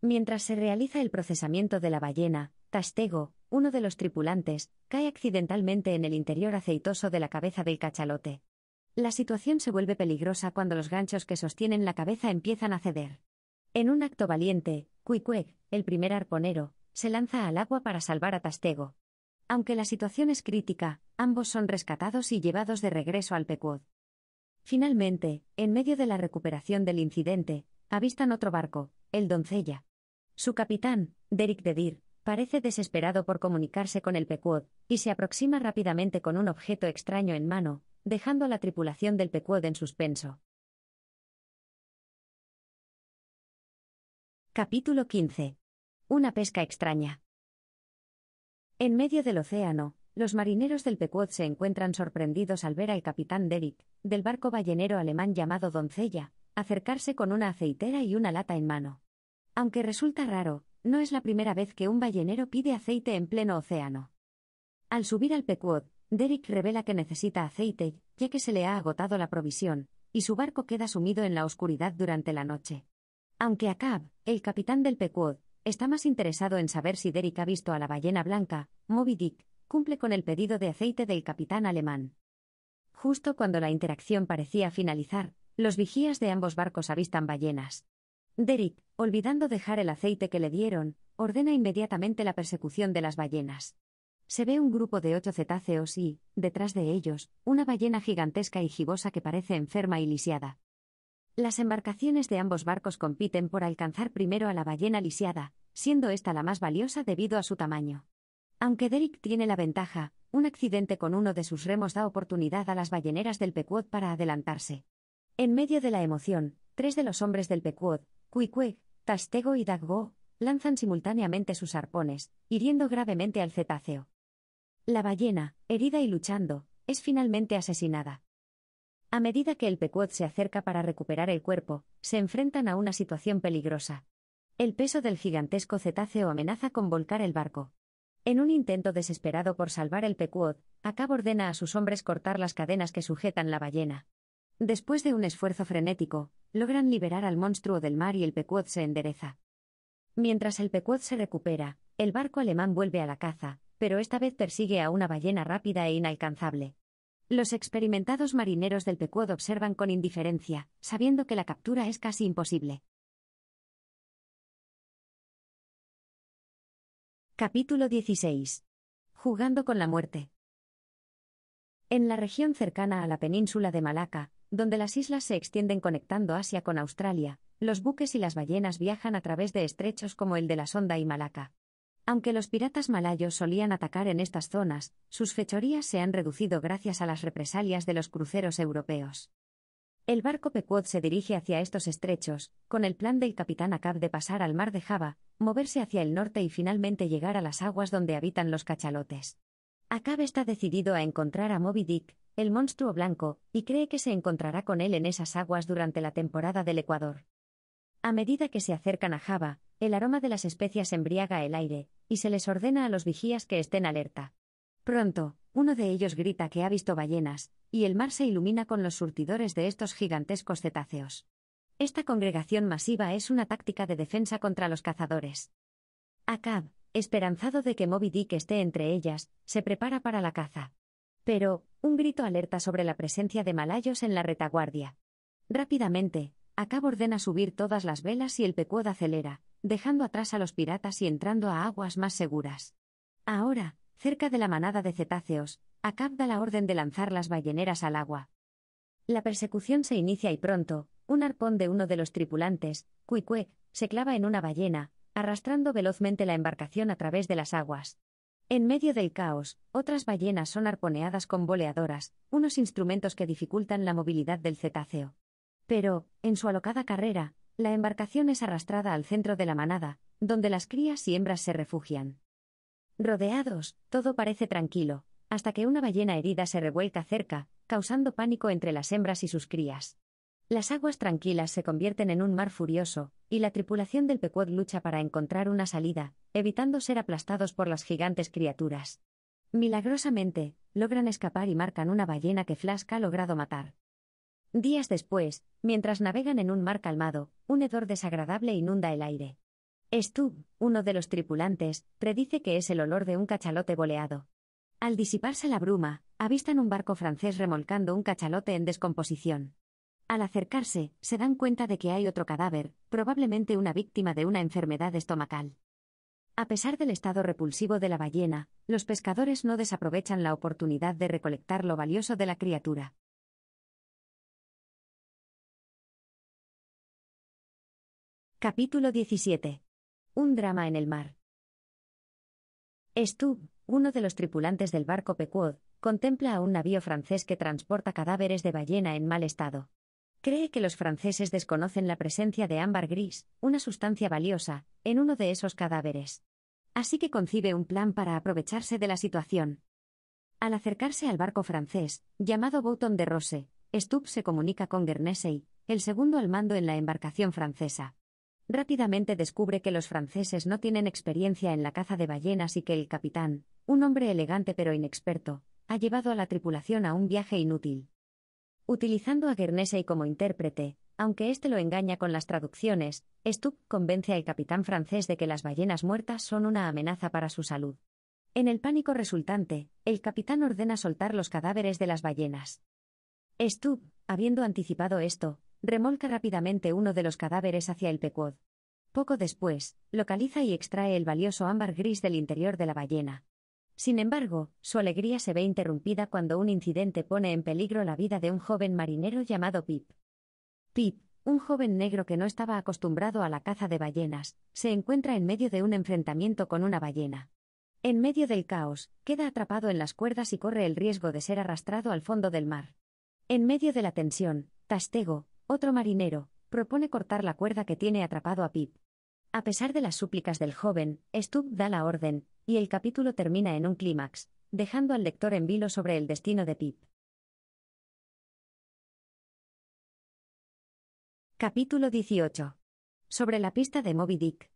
Mientras se realiza el procesamiento de la ballena, Tastego, uno de los tripulantes, cae accidentalmente en el interior aceitoso de la cabeza del cachalote. La situación se vuelve peligrosa cuando los ganchos que sostienen la cabeza empiezan a ceder. En un acto valiente, Cuicuec, el primer arponero, se lanza al agua para salvar a Tastego. Aunque la situación es crítica, ambos son rescatados y llevados de regreso al Pecuod. Finalmente, en medio de la recuperación del incidente, avistan otro barco, el Doncella. Su capitán, Derek Dedir, parece desesperado por comunicarse con el Pecuod, y se aproxima rápidamente con un objeto extraño en mano, dejando a la tripulación del Pequod en suspenso. Capítulo 15. Una pesca extraña. En medio del océano, los marineros del Pequod se encuentran sorprendidos al ver al capitán Derrick, del barco ballenero alemán llamado Doncella, acercarse con una aceitera y una lata en mano. Aunque resulta raro, no es la primera vez que un ballenero pide aceite en pleno océano. Al subir al Pequod, Derek revela que necesita aceite, ya que se le ha agotado la provisión, y su barco queda sumido en la oscuridad durante la noche. Aunque Acab, el capitán del Pequod, está más interesado en saber si Derek ha visto a la ballena blanca, Moby Dick cumple con el pedido de aceite del capitán alemán. Justo cuando la interacción parecía finalizar, los vigías de ambos barcos avistan ballenas. Derek, olvidando dejar el aceite que le dieron, ordena inmediatamente la persecución de las ballenas. Se ve un grupo de ocho cetáceos y, detrás de ellos, una ballena gigantesca y gibosa que parece enferma y lisiada. Las embarcaciones de ambos barcos compiten por alcanzar primero a la ballena lisiada, siendo esta la más valiosa debido a su tamaño. Aunque Derek tiene la ventaja, un accidente con uno de sus remos da oportunidad a las balleneras del Pequod para adelantarse. En medio de la emoción, tres de los hombres del Pequod, Cuicueg, Tastego y Daggo, lanzan simultáneamente sus arpones, hiriendo gravemente al cetáceo. La ballena, herida y luchando, es finalmente asesinada. A medida que el pecuot se acerca para recuperar el cuerpo, se enfrentan a una situación peligrosa. El peso del gigantesco cetáceo amenaza con volcar el barco. En un intento desesperado por salvar el pecuot, Acab ordena a sus hombres cortar las cadenas que sujetan la ballena. Después de un esfuerzo frenético, logran liberar al monstruo del mar y el pecuot se endereza. Mientras el pecuot se recupera, el barco alemán vuelve a la caza, pero esta vez persigue a una ballena rápida e inalcanzable. Los experimentados marineros del Pequod observan con indiferencia, sabiendo que la captura es casi imposible. Capítulo 16. Jugando con la muerte. En la región cercana a la península de Malaca, donde las islas se extienden conectando Asia con Australia, los buques y las ballenas viajan a través de estrechos como el de la Sonda y Malaca. Aunque los piratas malayos solían atacar en estas zonas, sus fechorías se han reducido gracias a las represalias de los cruceros europeos. El barco Pequod se dirige hacia estos estrechos, con el plan del capitán Acab de pasar al mar de Java, moverse hacia el norte y finalmente llegar a las aguas donde habitan los cachalotes. Acab está decidido a encontrar a Moby Dick, el monstruo blanco, y cree que se encontrará con él en esas aguas durante la temporada del Ecuador. A medida que se acercan a Java, el aroma de las especias embriaga el aire, y se les ordena a los vigías que estén alerta. Pronto, uno de ellos grita que ha visto ballenas, y el mar se ilumina con los surtidores de estos gigantescos cetáceos. Esta congregación masiva es una táctica de defensa contra los cazadores. Acab, esperanzado de que Moby Dick esté entre ellas, se prepara para la caza. Pero, un grito alerta sobre la presencia de malayos en la retaguardia. Rápidamente, Acab ordena subir todas las velas y el pecuod acelera, dejando atrás a los piratas y entrando a aguas más seguras. Ahora, cerca de la manada de cetáceos, Acab da la orden de lanzar las balleneras al agua. La persecución se inicia y pronto, un arpón de uno de los tripulantes, Cuicue, se clava en una ballena, arrastrando velozmente la embarcación a través de las aguas. En medio del caos, otras ballenas son arponeadas con boleadoras, unos instrumentos que dificultan la movilidad del cetáceo. Pero, en su alocada carrera, la embarcación es arrastrada al centro de la manada, donde las crías y hembras se refugian. Rodeados, todo parece tranquilo, hasta que una ballena herida se revuelca cerca, causando pánico entre las hembras y sus crías. Las aguas tranquilas se convierten en un mar furioso, y la tripulación del Pequod lucha para encontrar una salida, evitando ser aplastados por las gigantes criaturas. Milagrosamente, logran escapar y marcan una ballena que Flask ha logrado matar. Días después, mientras navegan en un mar calmado, un hedor desagradable inunda el aire. Stubb, uno de los tripulantes, predice que es el olor de un cachalote boleado. Al disiparse la bruma, avistan un barco francés remolcando un cachalote en descomposición. Al acercarse, se dan cuenta de que hay otro cadáver, probablemente una víctima de una enfermedad estomacal. A pesar del estado repulsivo de la ballena, los pescadores no desaprovechan la oportunidad de recolectar lo valioso de la criatura. Capítulo 17. Un drama en el mar. Stubb, uno de los tripulantes del barco Pequod, contempla a un navío francés que transporta cadáveres de ballena en mal estado. Cree que los franceses desconocen la presencia de ámbar gris, una sustancia valiosa, en uno de esos cadáveres. Así que concibe un plan para aprovecharse de la situación. Al acercarse al barco francés, llamado Bouton de Rose, Stubb se comunica con Guernesey, el segundo al mando en la embarcación francesa rápidamente descubre que los franceses no tienen experiencia en la caza de ballenas y que el capitán, un hombre elegante pero inexperto, ha llevado a la tripulación a un viaje inútil. Utilizando a Guernsey como intérprete, aunque éste lo engaña con las traducciones, Stubb convence al capitán francés de que las ballenas muertas son una amenaza para su salud. En el pánico resultante, el capitán ordena soltar los cadáveres de las ballenas. Stubb, habiendo anticipado esto, Remolca rápidamente uno de los cadáveres hacia el Pecuod. Poco después, localiza y extrae el valioso ámbar gris del interior de la ballena. Sin embargo, su alegría se ve interrumpida cuando un incidente pone en peligro la vida de un joven marinero llamado Pip. Pip, un joven negro que no estaba acostumbrado a la caza de ballenas, se encuentra en medio de un enfrentamiento con una ballena. En medio del caos, queda atrapado en las cuerdas y corre el riesgo de ser arrastrado al fondo del mar. En medio de la tensión, Tastego, otro marinero, propone cortar la cuerda que tiene atrapado a Pip. A pesar de las súplicas del joven, Stubb da la orden, y el capítulo termina en un clímax, dejando al lector en vilo sobre el destino de Pip. Capítulo 18. Sobre la pista de Moby Dick.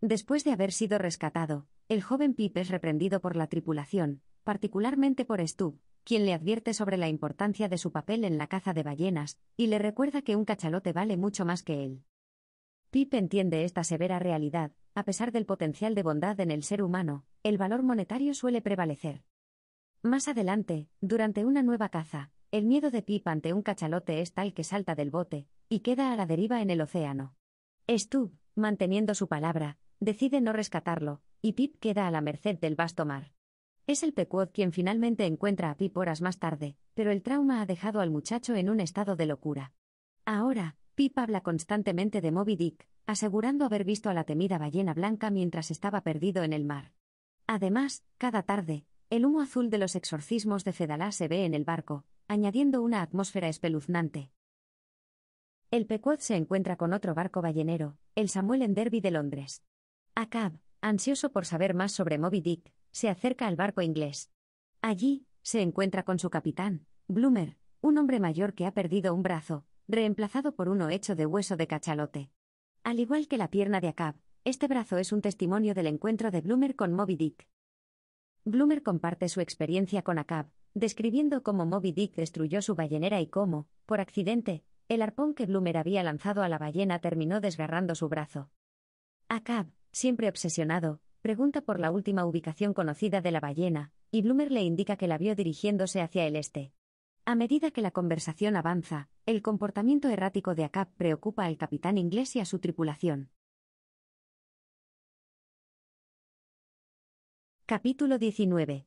Después de haber sido rescatado, el joven Pip es reprendido por la tripulación, particularmente por Stubb, quien le advierte sobre la importancia de su papel en la caza de ballenas, y le recuerda que un cachalote vale mucho más que él. Pip entiende esta severa realidad, a pesar del potencial de bondad en el ser humano, el valor monetario suele prevalecer. Más adelante, durante una nueva caza, el miedo de Pip ante un cachalote es tal que salta del bote, y queda a la deriva en el océano. Stubb, manteniendo su palabra, decide no rescatarlo, y Pip queda a la merced del vasto mar. Es el Pequod quien finalmente encuentra a Pip horas más tarde, pero el trauma ha dejado al muchacho en un estado de locura. Ahora, Pip habla constantemente de Moby Dick, asegurando haber visto a la temida ballena blanca mientras estaba perdido en el mar. Además, cada tarde, el humo azul de los exorcismos de Fedalá se ve en el barco, añadiendo una atmósfera espeluznante. El Pequod se encuentra con otro barco ballenero, el Samuel Enderby de Londres. Acab, ansioso por saber más sobre Moby Dick, se acerca al barco inglés. Allí, se encuentra con su capitán, Bloomer, un hombre mayor que ha perdido un brazo, reemplazado por uno hecho de hueso de cachalote. Al igual que la pierna de Acab, este brazo es un testimonio del encuentro de Bloomer con Moby Dick. Bloomer comparte su experiencia con Acab, describiendo cómo Moby Dick destruyó su ballenera y cómo, por accidente, el arpón que Bloomer había lanzado a la ballena terminó desgarrando su brazo. Acab, siempre obsesionado, Pregunta por la última ubicación conocida de la ballena, y Bloomer le indica que la vio dirigiéndose hacia el este. A medida que la conversación avanza, el comportamiento errático de Acap preocupa al capitán inglés y a su tripulación. Capítulo 19.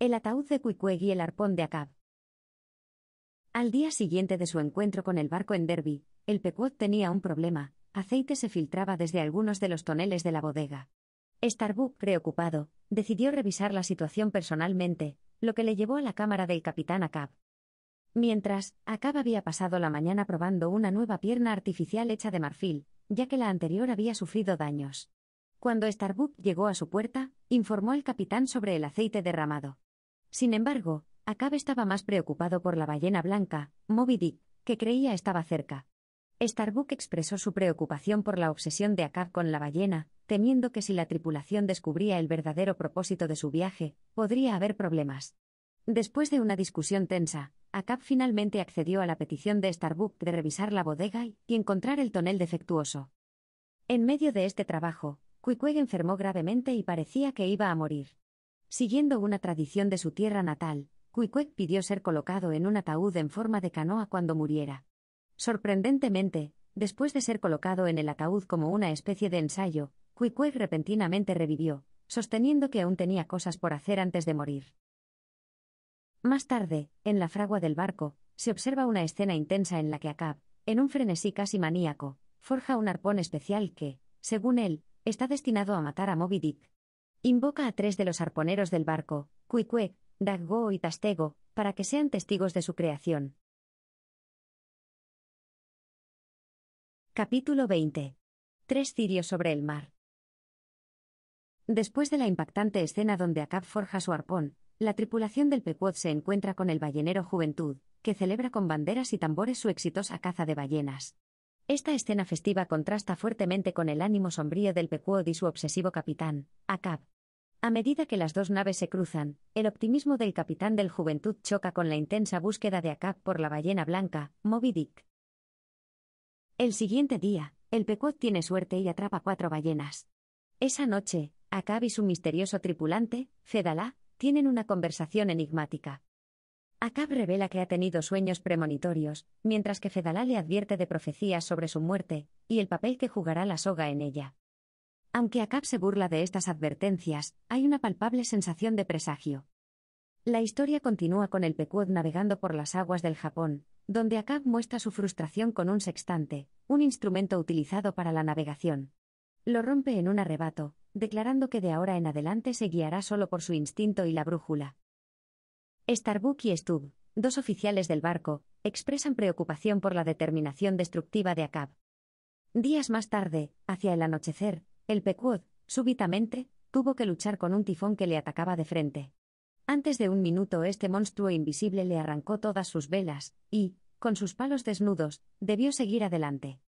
El ataúd de Cuicuegui y el arpón de Acab. Al día siguiente de su encuentro con el barco en Derby, el Pequot tenía un problema, aceite se filtraba desde algunos de los toneles de la bodega. Starbuck, preocupado, decidió revisar la situación personalmente, lo que le llevó a la cámara del capitán Acab. Mientras, Acab había pasado la mañana probando una nueva pierna artificial hecha de marfil, ya que la anterior había sufrido daños. Cuando Starbuck llegó a su puerta, informó al capitán sobre el aceite derramado. Sin embargo, Acab estaba más preocupado por la ballena blanca, Moby Dick, que creía estaba cerca. Starbuck expresó su preocupación por la obsesión de Akab con la ballena, temiendo que si la tripulación descubría el verdadero propósito de su viaje, podría haber problemas. Después de una discusión tensa, Akab finalmente accedió a la petición de Starbuck de revisar la bodega y, encontrar el tonel defectuoso. En medio de este trabajo, Cuicueg enfermó gravemente y parecía que iba a morir. Siguiendo una tradición de su tierra natal, Cuicuec pidió ser colocado en un ataúd en forma de canoa cuando muriera. Sorprendentemente, después de ser colocado en el ataúd como una especie de ensayo, Cuicuec repentinamente revivió, sosteniendo que aún tenía cosas por hacer antes de morir. Más tarde, en la fragua del barco, se observa una escena intensa en la que Acab, en un frenesí casi maníaco, forja un arpón especial que, según él, está destinado a matar a Moby Dick. Invoca a tres de los arponeros del barco, Cuicuec, Daggo y Tastego, para que sean testigos de su creación. Capítulo 20. Tres cirios sobre el mar. Después de la impactante escena donde Acap forja su arpón, la tripulación del Pequod se encuentra con el ballenero Juventud, que celebra con banderas y tambores su exitosa caza de ballenas. Esta escena festiva contrasta fuertemente con el ánimo sombrío del Pequod y su obsesivo capitán, Acap. A medida que las dos naves se cruzan, el optimismo del capitán del Juventud choca con la intensa búsqueda de Acap por la ballena blanca, Moby Dick. El siguiente día, el Pequod tiene suerte y atrapa cuatro ballenas. Esa noche, Akab y su misterioso tripulante, Fedalá, tienen una conversación enigmática. Akab revela que ha tenido sueños premonitorios, mientras que Fedalá le advierte de profecías sobre su muerte, y el papel que jugará la soga en ella. Aunque Akab se burla de estas advertencias, hay una palpable sensación de presagio. La historia continúa con el Pequod navegando por las aguas del Japón, donde Acab muestra su frustración con un sextante, un instrumento utilizado para la navegación. Lo rompe en un arrebato, declarando que de ahora en adelante se guiará solo por su instinto y la brújula. Starbuck y Stub, dos oficiales del barco, expresan preocupación por la determinación destructiva de Acab. Días más tarde, hacia el anochecer, el Pequod, súbitamente, tuvo que luchar con un tifón que le atacaba de frente. Antes de un minuto este monstruo invisible le arrancó todas sus velas, y, con sus palos desnudos, debió seguir adelante.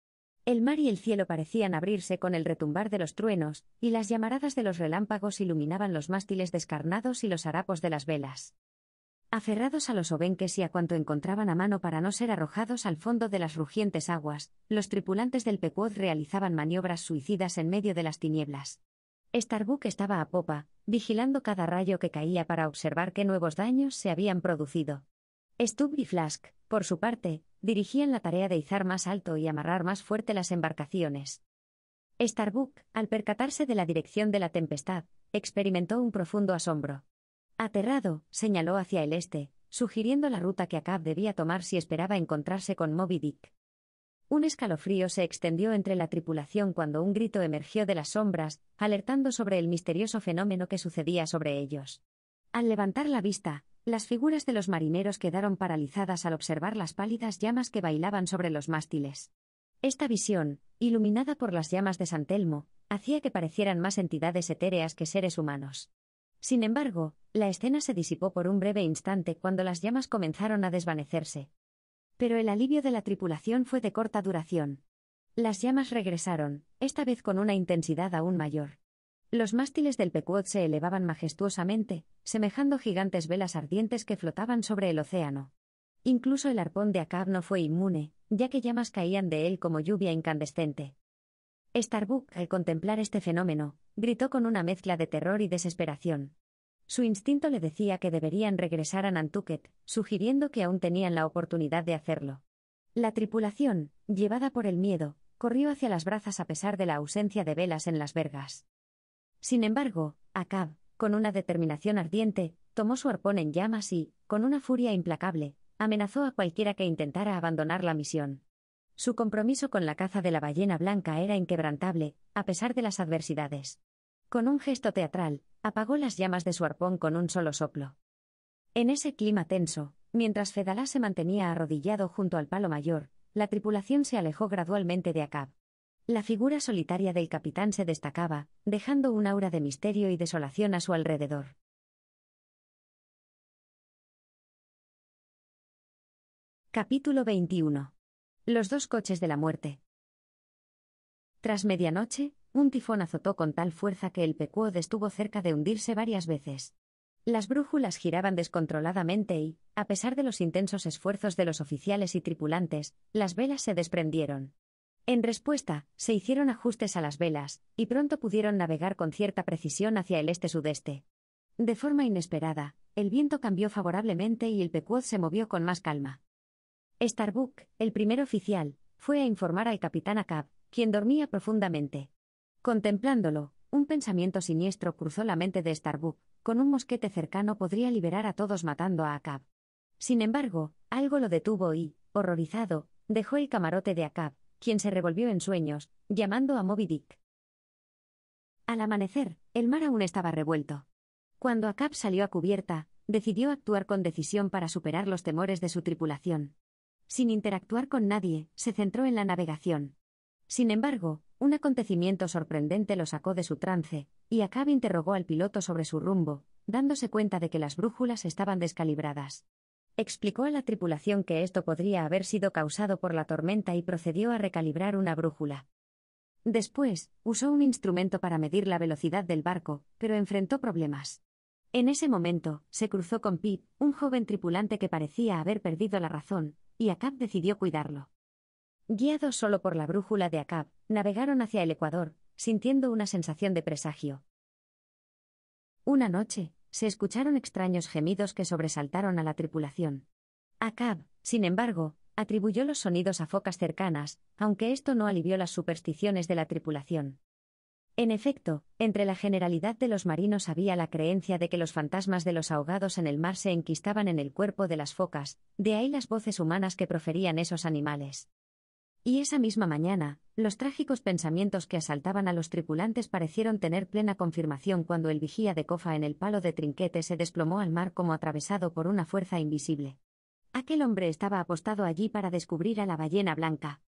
El mar y el cielo parecían abrirse con el retumbar de los truenos, y las llamaradas de los relámpagos iluminaban los mástiles descarnados y los harapos de las velas. Aferrados a los obenques y a cuanto encontraban a mano para no ser arrojados al fondo de las rugientes aguas, los tripulantes del Pequod realizaban maniobras suicidas en medio de las tinieblas. Starbuck estaba a popa, vigilando cada rayo que caía para observar qué nuevos daños se habían producido. Stubb y Flask, por su parte, dirigían la tarea de izar más alto y amarrar más fuerte las embarcaciones. Starbuck, al percatarse de la dirección de la tempestad, experimentó un profundo asombro. Aterrado, señaló hacia el este, sugiriendo la ruta que Acab debía tomar si esperaba encontrarse con Moby Dick. Un escalofrío se extendió entre la tripulación cuando un grito emergió de las sombras, alertando sobre el misterioso fenómeno que sucedía sobre ellos. Al levantar la vista, las figuras de los marineros quedaron paralizadas al observar las pálidas llamas que bailaban sobre los mástiles. Esta visión, iluminada por las llamas de San Telmo, hacía que parecieran más entidades etéreas que seres humanos. Sin embargo, la escena se disipó por un breve instante cuando las llamas comenzaron a desvanecerse. Pero el alivio de la tripulación fue de corta duración. Las llamas regresaron, esta vez con una intensidad aún mayor. Los mástiles del Pequod se elevaban majestuosamente, semejando gigantes velas ardientes que flotaban sobre el océano. Incluso el arpón de Acab no fue inmune, ya que llamas caían de él como lluvia incandescente. Starbuck, al contemplar este fenómeno, gritó con una mezcla de terror y desesperación. Su instinto le decía que deberían regresar a Nantucket, sugiriendo que aún tenían la oportunidad de hacerlo. La tripulación, llevada por el miedo, corrió hacia las brazas a pesar de la ausencia de velas en las vergas. Sin embargo, Acab, con una determinación ardiente, tomó su arpón en llamas y, con una furia implacable, amenazó a cualquiera que intentara abandonar la misión. Su compromiso con la caza de la ballena blanca era inquebrantable, a pesar de las adversidades. Con un gesto teatral, apagó las llamas de su arpón con un solo soplo. En ese clima tenso, mientras Fedalá se mantenía arrodillado junto al palo mayor, la tripulación se alejó gradualmente de Acab. La figura solitaria del capitán se destacaba, dejando un aura de misterio y desolación a su alrededor. Capítulo 21. Los dos coches de la muerte. Tras medianoche, un tifón azotó con tal fuerza que el Pequod estuvo cerca de hundirse varias veces. Las brújulas giraban descontroladamente y, a pesar de los intensos esfuerzos de los oficiales y tripulantes, las velas se desprendieron. En respuesta, se hicieron ajustes a las velas, y pronto pudieron navegar con cierta precisión hacia el este-sudeste. De forma inesperada, el viento cambió favorablemente y el Pequod se movió con más calma. Starbuck, el primer oficial, fue a informar al capitán Acab, quien dormía profundamente. Contemplándolo, un pensamiento siniestro cruzó la mente de Starbuck, con un mosquete cercano podría liberar a todos matando a Acab. Sin embargo, algo lo detuvo y, horrorizado, dejó el camarote de Acab, quien se revolvió en sueños, llamando a Moby Dick. Al amanecer, el mar aún estaba revuelto. Cuando Acab salió a cubierta, decidió actuar con decisión para superar los temores de su tripulación. Sin interactuar con nadie, se centró en la navegación. Sin embargo, un acontecimiento sorprendente lo sacó de su trance, y Acab interrogó al piloto sobre su rumbo, dándose cuenta de que las brújulas estaban descalibradas. Explicó a la tripulación que esto podría haber sido causado por la tormenta y procedió a recalibrar una brújula. Después, usó un instrumento para medir la velocidad del barco, pero enfrentó problemas. En ese momento, se cruzó con Pip, un joven tripulante que parecía haber perdido la razón, y Acab decidió cuidarlo. Guiados solo por la brújula de Acab, navegaron hacia el Ecuador, sintiendo una sensación de presagio. Una noche, se escucharon extraños gemidos que sobresaltaron a la tripulación. Acab, sin embargo, atribuyó los sonidos a focas cercanas, aunque esto no alivió las supersticiones de la tripulación. En efecto, entre la generalidad de los marinos había la creencia de que los fantasmas de los ahogados en el mar se enquistaban en el cuerpo de las focas, de ahí las voces humanas que proferían esos animales. Y esa misma mañana, los trágicos pensamientos que asaltaban a los tripulantes parecieron tener plena confirmación cuando el vigía de cofa en el palo de trinquete se desplomó al mar como atravesado por una fuerza invisible. Aquel hombre estaba apostado allí para descubrir a la ballena blanca.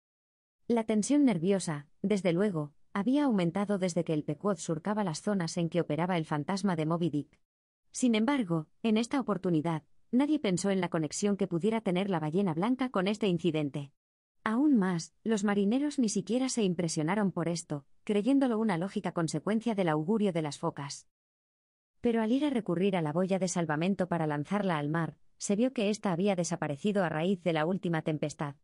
La tensión nerviosa, desde luego, había aumentado desde que el Pequod surcaba las zonas en que operaba el fantasma de Moby Dick. Sin embargo, en esta oportunidad, nadie pensó en la conexión que pudiera tener la ballena blanca con este incidente. Aún más, los marineros ni siquiera se impresionaron por esto, creyéndolo una lógica consecuencia del augurio de las focas. Pero al ir a recurrir a la boya de salvamento para lanzarla al mar, se vio que ésta había desaparecido a raíz de la última tempestad.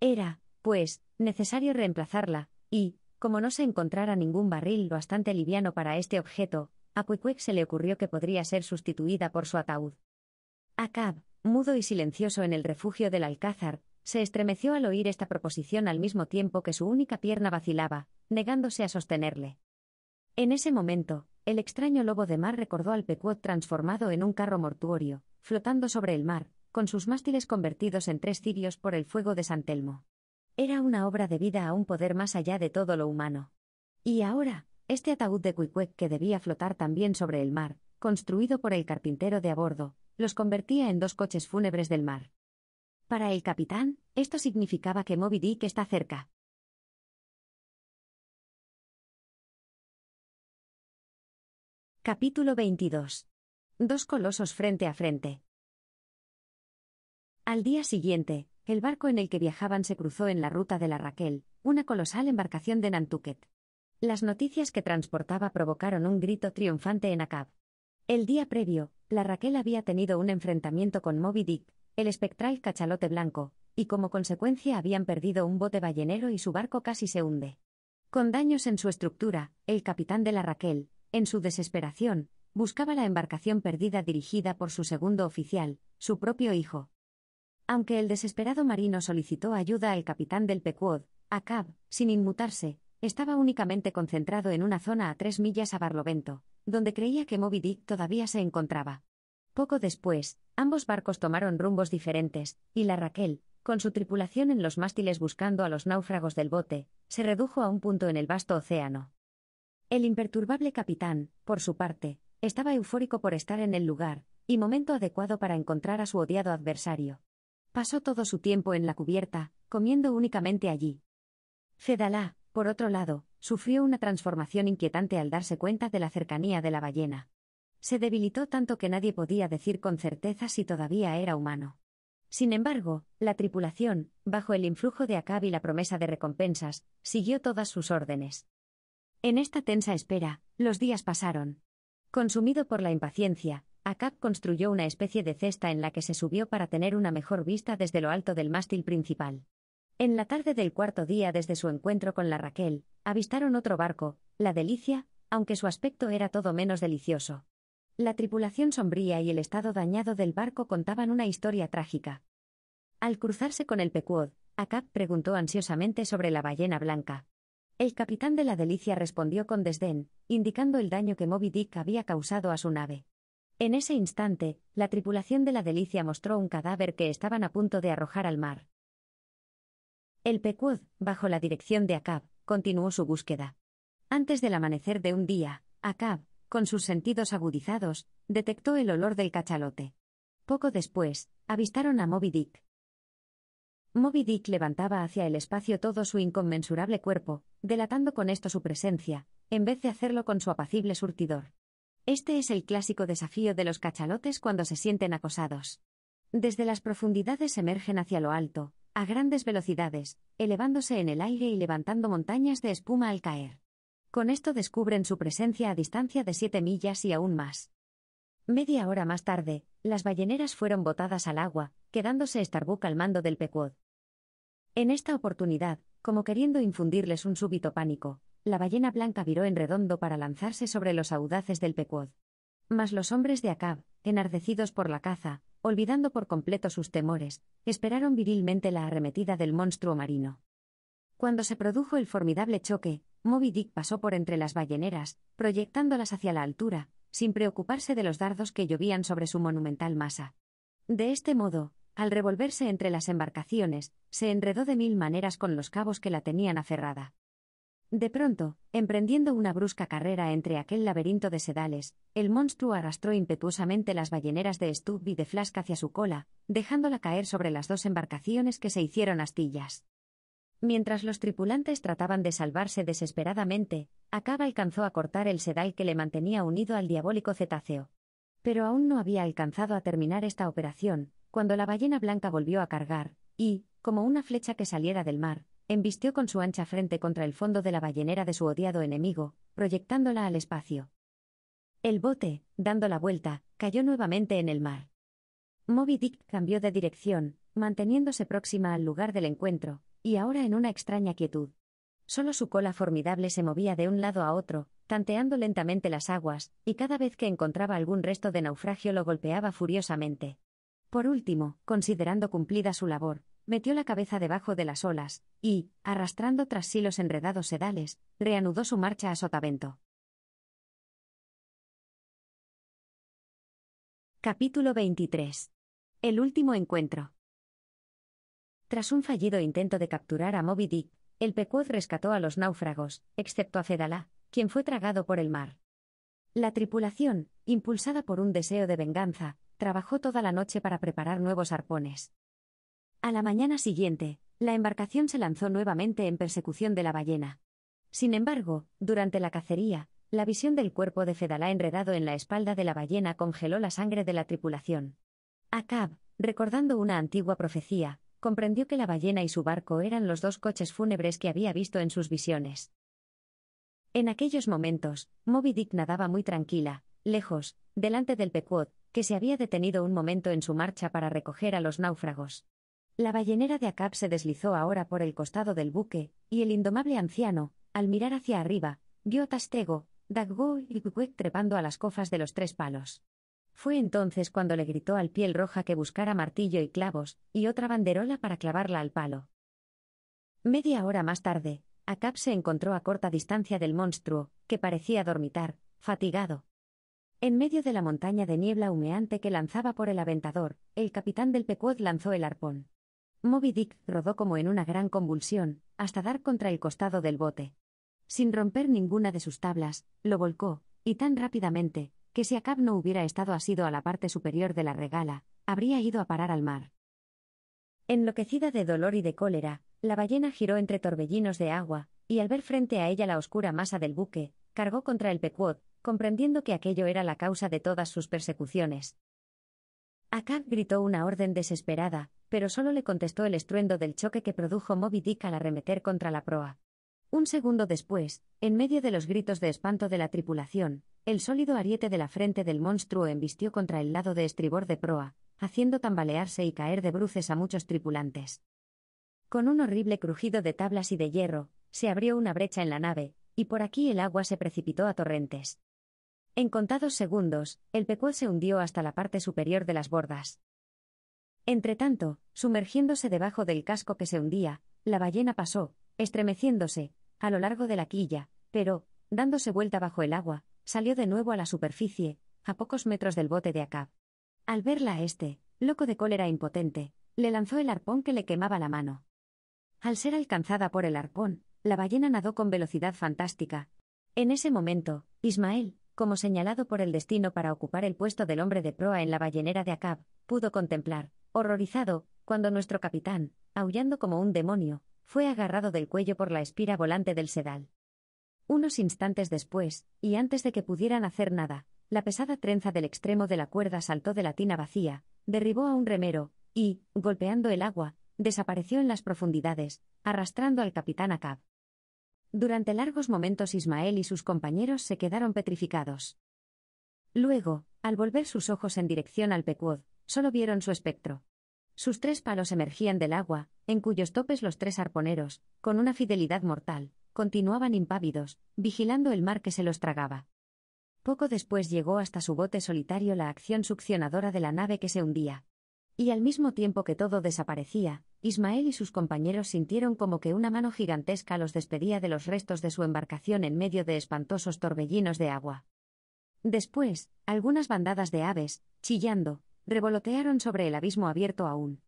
Era, pues, necesario reemplazarla, y, como no se encontrara ningún barril bastante liviano para este objeto, a se le ocurrió que podría ser sustituida por su ataúd. Acab, mudo y silencioso en el refugio del Alcázar, se estremeció al oír esta proposición al mismo tiempo que su única pierna vacilaba, negándose a sostenerle. En ese momento, el extraño lobo de mar recordó al Pecuot transformado en un carro mortuorio, flotando sobre el mar, con sus mástiles convertidos en tres cirios por el fuego de San Telmo. Era una obra debida a un poder más allá de todo lo humano. Y ahora, este ataúd de Cuicuec que debía flotar también sobre el mar, construido por el carpintero de a bordo, los convertía en dos coches fúnebres del mar. Para el capitán, esto significaba que Moby Dick está cerca. Capítulo 22. Dos colosos frente a frente. Al día siguiente, el barco en el que viajaban se cruzó en la ruta de la Raquel, una colosal embarcación de Nantucket. Las noticias que transportaba provocaron un grito triunfante en Acab. El día previo, la Raquel había tenido un enfrentamiento con Moby Dick, el espectral cachalote blanco, y como consecuencia habían perdido un bote ballenero y su barco casi se hunde. Con daños en su estructura, el capitán de la Raquel, en su desesperación, buscaba la embarcación perdida dirigida por su segundo oficial, su propio hijo. Aunque el desesperado marino solicitó ayuda al capitán del Pequod, Acab, sin inmutarse, estaba únicamente concentrado en una zona a tres millas a Barlovento, donde creía que Moby Dick todavía se encontraba. Poco después, ambos barcos tomaron rumbos diferentes, y la Raquel, con su tripulación en los mástiles buscando a los náufragos del bote, se redujo a un punto en el vasto océano. El imperturbable capitán, por su parte, estaba eufórico por estar en el lugar, y momento adecuado para encontrar a su odiado adversario. Pasó todo su tiempo en la cubierta, comiendo únicamente allí. Fedalá, por otro lado, sufrió una transformación inquietante al darse cuenta de la cercanía de la ballena se debilitó tanto que nadie podía decir con certeza si todavía era humano. Sin embargo, la tripulación, bajo el influjo de Acab y la promesa de recompensas, siguió todas sus órdenes. En esta tensa espera, los días pasaron. Consumido por la impaciencia, Acap construyó una especie de cesta en la que se subió para tener una mejor vista desde lo alto del mástil principal. En la tarde del cuarto día desde su encuentro con la Raquel, avistaron otro barco, la Delicia, aunque su aspecto era todo menos delicioso. La tripulación sombría y el estado dañado del barco contaban una historia trágica. Al cruzarse con el Pequod, Acap preguntó ansiosamente sobre la ballena blanca. El capitán de la Delicia respondió con desdén, indicando el daño que Moby Dick había causado a su nave. En ese instante, la tripulación de la Delicia mostró un cadáver que estaban a punto de arrojar al mar. El Pequod, bajo la dirección de Acab, continuó su búsqueda. Antes del amanecer de un día, Acab, con sus sentidos agudizados, detectó el olor del cachalote. Poco después, avistaron a Moby Dick. Moby Dick levantaba hacia el espacio todo su inconmensurable cuerpo, delatando con esto su presencia, en vez de hacerlo con su apacible surtidor. Este es el clásico desafío de los cachalotes cuando se sienten acosados. Desde las profundidades emergen hacia lo alto, a grandes velocidades, elevándose en el aire y levantando montañas de espuma al caer. Con esto descubren su presencia a distancia de siete millas y aún más. Media hora más tarde, las balleneras fueron botadas al agua, quedándose Starbuck al mando del Pequod. En esta oportunidad, como queriendo infundirles un súbito pánico, la ballena blanca viró en redondo para lanzarse sobre los audaces del Pequod. Mas los hombres de Acab, enardecidos por la caza, olvidando por completo sus temores, esperaron virilmente la arremetida del monstruo marino. Cuando se produjo el formidable choque, Moby Dick pasó por entre las balleneras, proyectándolas hacia la altura, sin preocuparse de los dardos que llovían sobre su monumental masa. De este modo, al revolverse entre las embarcaciones, se enredó de mil maneras con los cabos que la tenían aferrada. De pronto, emprendiendo una brusca carrera entre aquel laberinto de sedales, el monstruo arrastró impetuosamente las balleneras de Stubb y de Flask hacia su cola, dejándola caer sobre las dos embarcaciones que se hicieron astillas. Mientras los tripulantes trataban de salvarse desesperadamente, Acaba alcanzó a cortar el sedal que le mantenía unido al diabólico cetáceo. Pero aún no había alcanzado a terminar esta operación, cuando la ballena blanca volvió a cargar, y, como una flecha que saliera del mar, embistió con su ancha frente contra el fondo de la ballenera de su odiado enemigo, proyectándola al espacio. El bote, dando la vuelta, cayó nuevamente en el mar. Moby Dick cambió de dirección, manteniéndose próxima al lugar del encuentro, y ahora en una extraña quietud. Solo su cola formidable se movía de un lado a otro, tanteando lentamente las aguas, y cada vez que encontraba algún resto de naufragio lo golpeaba furiosamente. Por último, considerando cumplida su labor, metió la cabeza debajo de las olas, y, arrastrando tras sí los enredados sedales, reanudó su marcha a Sotavento. Capítulo 23. El último encuentro. Tras un fallido intento de capturar a Moby Dick, el Pequod rescató a los náufragos, excepto a Fedalá, quien fue tragado por el mar. La tripulación, impulsada por un deseo de venganza, trabajó toda la noche para preparar nuevos arpones. A la mañana siguiente, la embarcación se lanzó nuevamente en persecución de la ballena. Sin embargo, durante la cacería, la visión del cuerpo de Fedalá enredado en la espalda de la ballena congeló la sangre de la tripulación. Acab, recordando una antigua profecía, comprendió que la ballena y su barco eran los dos coches fúnebres que había visto en sus visiones. En aquellos momentos, Moby Dick nadaba muy tranquila, lejos, delante del Pequod, que se había detenido un momento en su marcha para recoger a los náufragos. La ballenera de Acap se deslizó ahora por el costado del buque, y el indomable anciano, al mirar hacia arriba, vio a Tastego, Daggo y Gwek trepando a las cofas de los tres palos. Fue entonces cuando le gritó al piel roja que buscara martillo y clavos, y otra banderola para clavarla al palo. Media hora más tarde, Acap se encontró a corta distancia del monstruo, que parecía dormitar, fatigado. En medio de la montaña de niebla humeante que lanzaba por el aventador, el capitán del Pequod lanzó el arpón. Moby Dick rodó como en una gran convulsión, hasta dar contra el costado del bote. Sin romper ninguna de sus tablas, lo volcó, y tan rápidamente, que si Acab no hubiera estado asido a la parte superior de la regala, habría ido a parar al mar. Enloquecida de dolor y de cólera, la ballena giró entre torbellinos de agua, y al ver frente a ella la oscura masa del buque, cargó contra el Pequod, comprendiendo que aquello era la causa de todas sus persecuciones. Acab gritó una orden desesperada, pero solo le contestó el estruendo del choque que produjo Moby Dick al arremeter contra la proa. Un segundo después, en medio de los gritos de espanto de la tripulación, el sólido ariete de la frente del monstruo embistió contra el lado de estribor de proa, haciendo tambalearse y caer de bruces a muchos tripulantes. Con un horrible crujido de tablas y de hierro, se abrió una brecha en la nave, y por aquí el agua se precipitó a torrentes. En contados segundos, el pecuad se hundió hasta la parte superior de las bordas. Entretanto, sumergiéndose debajo del casco que se hundía, la ballena pasó, estremeciéndose, a lo largo de la quilla, pero, dándose vuelta bajo el agua, salió de nuevo a la superficie, a pocos metros del bote de Acab. Al verla este, loco de cólera impotente, le lanzó el arpón que le quemaba la mano. Al ser alcanzada por el arpón, la ballena nadó con velocidad fantástica. En ese momento, Ismael, como señalado por el destino para ocupar el puesto del hombre de proa en la ballenera de Acab, pudo contemplar, horrorizado, cuando nuestro capitán, aullando como un demonio, fue agarrado del cuello por la espira volante del sedal. Unos instantes después, y antes de que pudieran hacer nada, la pesada trenza del extremo de la cuerda saltó de la tina vacía, derribó a un remero, y, golpeando el agua, desapareció en las profundidades, arrastrando al capitán Acab. Durante largos momentos Ismael y sus compañeros se quedaron petrificados. Luego, al volver sus ojos en dirección al Pecuod, solo vieron su espectro. Sus tres palos emergían del agua, en cuyos topes los tres arponeros, con una fidelidad mortal, continuaban impávidos, vigilando el mar que se los tragaba. Poco después llegó hasta su bote solitario la acción succionadora de la nave que se hundía. Y al mismo tiempo que todo desaparecía, Ismael y sus compañeros sintieron como que una mano gigantesca los despedía de los restos de su embarcación en medio de espantosos torbellinos de agua. Después, algunas bandadas de aves, chillando, revolotearon sobre el abismo abierto aún.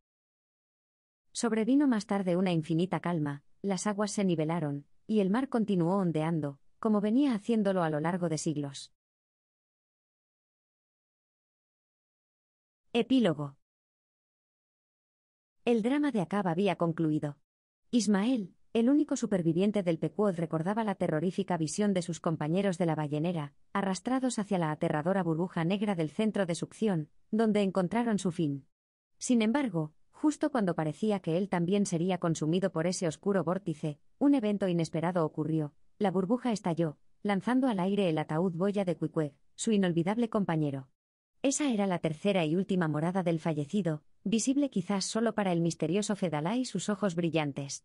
Sobrevino más tarde una infinita calma, las aguas se nivelaron, y el mar continuó ondeando, como venía haciéndolo a lo largo de siglos. Epílogo. El drama de Acaba había concluido. Ismael, el único superviviente del Pecuod recordaba la terrorífica visión de sus compañeros de la ballenera, arrastrados hacia la aterradora burbuja negra del centro de succión, donde encontraron su fin. Sin embargo, justo cuando parecía que él también sería consumido por ese oscuro vórtice, un evento inesperado ocurrió, la burbuja estalló, lanzando al aire el ataúd boya de Cuicueg, su inolvidable compañero. Esa era la tercera y última morada del fallecido, visible quizás solo para el misterioso Fedalá y sus ojos brillantes.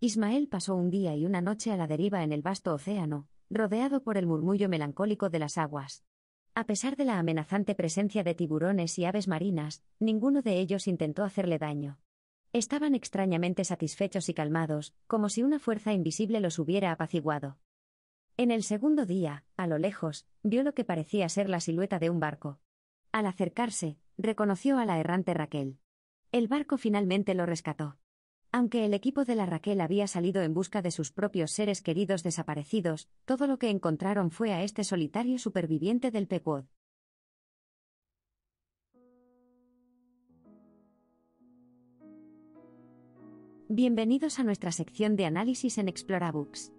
Ismael pasó un día y una noche a la deriva en el vasto océano, rodeado por el murmullo melancólico de las aguas. A pesar de la amenazante presencia de tiburones y aves marinas, ninguno de ellos intentó hacerle daño. Estaban extrañamente satisfechos y calmados, como si una fuerza invisible los hubiera apaciguado. En el segundo día, a lo lejos, vio lo que parecía ser la silueta de un barco. Al acercarse, reconoció a la errante Raquel. El barco finalmente lo rescató. Aunque el equipo de la Raquel había salido en busca de sus propios seres queridos desaparecidos, todo lo que encontraron fue a este solitario superviviente del Pequod. Bienvenidos a nuestra sección de análisis en Explorabooks.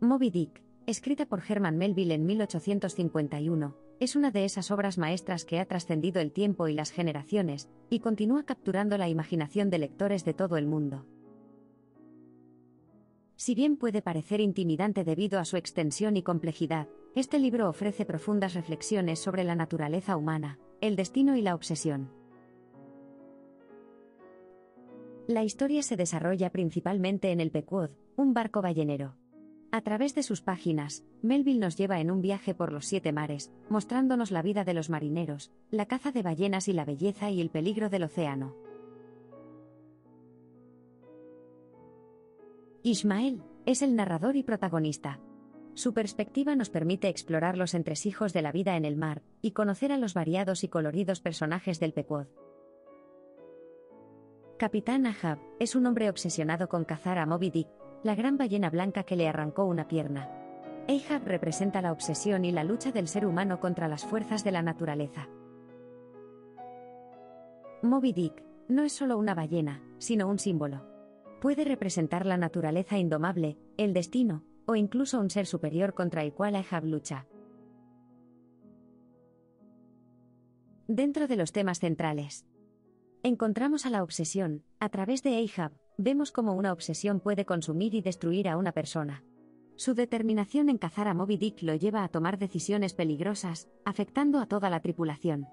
Moby Dick, escrita por Herman Melville en 1851, es una de esas obras maestras que ha trascendido el tiempo y las generaciones, y continúa capturando la imaginación de lectores de todo el mundo. Si bien puede parecer intimidante debido a su extensión y complejidad, este libro ofrece profundas reflexiones sobre la naturaleza humana, el destino y la obsesión. La historia se desarrolla principalmente en el Pequod, un barco ballenero. A través de sus páginas, Melville nos lleva en un viaje por los siete mares, mostrándonos la vida de los marineros, la caza de ballenas y la belleza y el peligro del océano. Ismael es el narrador y protagonista. Su perspectiva nos permite explorar los entresijos de la vida en el mar y conocer a los variados y coloridos personajes del Pequod. Capitán Ahab es un hombre obsesionado con cazar a Moby Dick, la gran ballena blanca que le arrancó una pierna. Ahab representa la obsesión y la lucha del ser humano contra las fuerzas de la naturaleza. Moby Dick no es solo una ballena, sino un símbolo. Puede representar la naturaleza indomable, el destino, o incluso un ser superior contra el cual Ahab lucha. Dentro de los temas centrales, encontramos a la obsesión, a través de Ahab, vemos cómo una obsesión puede consumir y destruir a una persona. Su determinación en cazar a Moby Dick lo lleva a tomar decisiones peligrosas, afectando a toda la tripulación.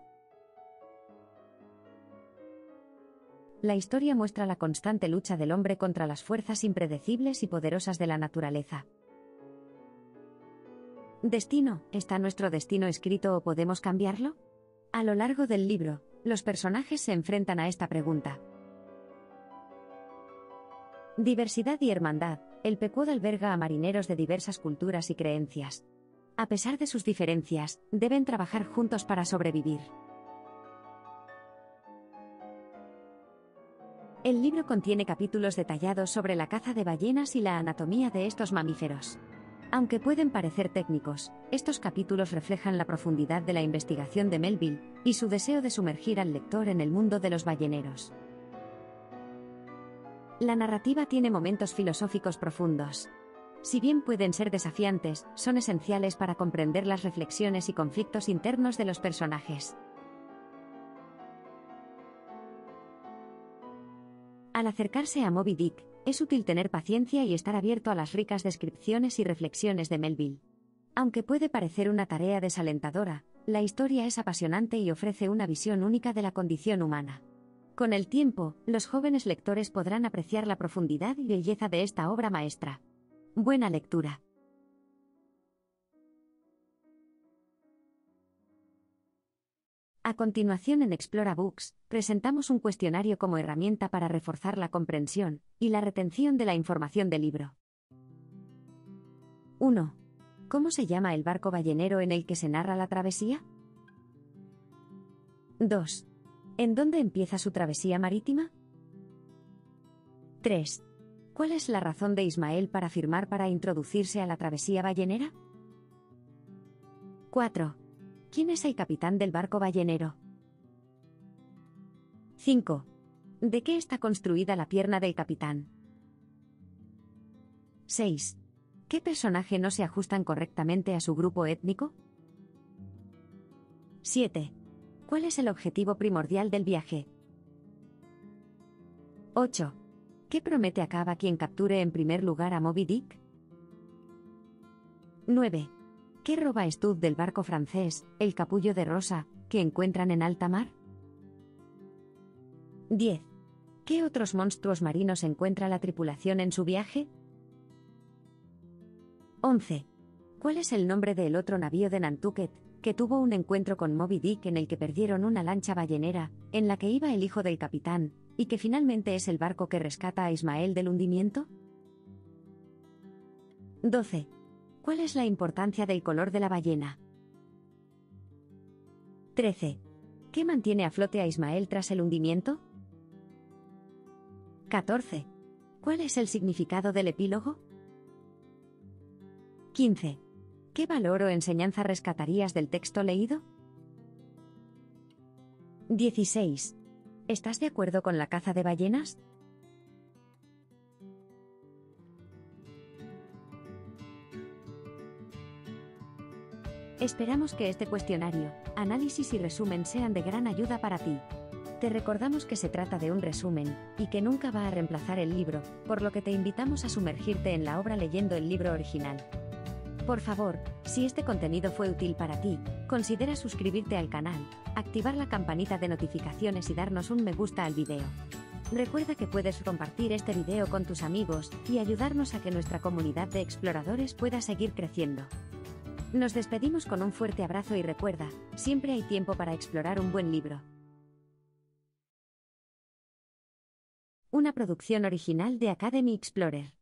La historia muestra la constante lucha del hombre contra las fuerzas impredecibles y poderosas de la naturaleza. Destino, ¿está nuestro destino escrito o podemos cambiarlo? A lo largo del libro, los personajes se enfrentan a esta pregunta. Diversidad y hermandad, el pecuodo alberga a marineros de diversas culturas y creencias. A pesar de sus diferencias, deben trabajar juntos para sobrevivir. El libro contiene capítulos detallados sobre la caza de ballenas y la anatomía de estos mamíferos. Aunque pueden parecer técnicos, estos capítulos reflejan la profundidad de la investigación de Melville y su deseo de sumergir al lector en el mundo de los balleneros. La narrativa tiene momentos filosóficos profundos. Si bien pueden ser desafiantes, son esenciales para comprender las reflexiones y conflictos internos de los personajes. Al acercarse a Moby Dick, es útil tener paciencia y estar abierto a las ricas descripciones y reflexiones de Melville. Aunque puede parecer una tarea desalentadora, la historia es apasionante y ofrece una visión única de la condición humana. Con el tiempo, los jóvenes lectores podrán apreciar la profundidad y belleza de esta obra maestra. Buena lectura. A continuación en Explora Books, presentamos un cuestionario como herramienta para reforzar la comprensión y la retención de la información del libro. 1. ¿Cómo se llama el barco ballenero en el que se narra la travesía? 2. ¿En dónde empieza su travesía marítima? 3. ¿Cuál es la razón de Ismael para firmar para introducirse a la travesía ballenera? 4. ¿Quién es el capitán del barco ballenero? 5. ¿De qué está construida la pierna del capitán? 6. ¿Qué personaje no se ajustan correctamente a su grupo étnico? 7. ¿Cuál es el objetivo primordial del viaje? 8. ¿Qué promete a quien capture en primer lugar a Moby Dick? 9. ¿Qué roba Stud del barco francés, el capullo de Rosa, que encuentran en alta mar? 10. ¿Qué otros monstruos marinos encuentra la tripulación en su viaje? 11. ¿Cuál es el nombre del otro navío de Nantucket, que tuvo un encuentro con Moby Dick en el que perdieron una lancha ballenera, en la que iba el hijo del capitán, y que finalmente es el barco que rescata a Ismael del hundimiento? 12. ¿Cuál es la importancia del color de la ballena? 13. ¿Qué mantiene a flote a Ismael tras el hundimiento? 14. ¿Cuál es el significado del epílogo? 15. ¿Qué valor o enseñanza rescatarías del texto leído? 16. ¿Estás de acuerdo con la caza de ballenas? Esperamos que este cuestionario, análisis y resumen sean de gran ayuda para ti. Te recordamos que se trata de un resumen, y que nunca va a reemplazar el libro, por lo que te invitamos a sumergirte en la obra leyendo el libro original. Por favor, si este contenido fue útil para ti, considera suscribirte al canal, activar la campanita de notificaciones y darnos un me gusta al video. Recuerda que puedes compartir este video con tus amigos y ayudarnos a que nuestra comunidad de exploradores pueda seguir creciendo. Nos despedimos con un fuerte abrazo y recuerda, siempre hay tiempo para explorar un buen libro. Una producción original de Academy Explorer.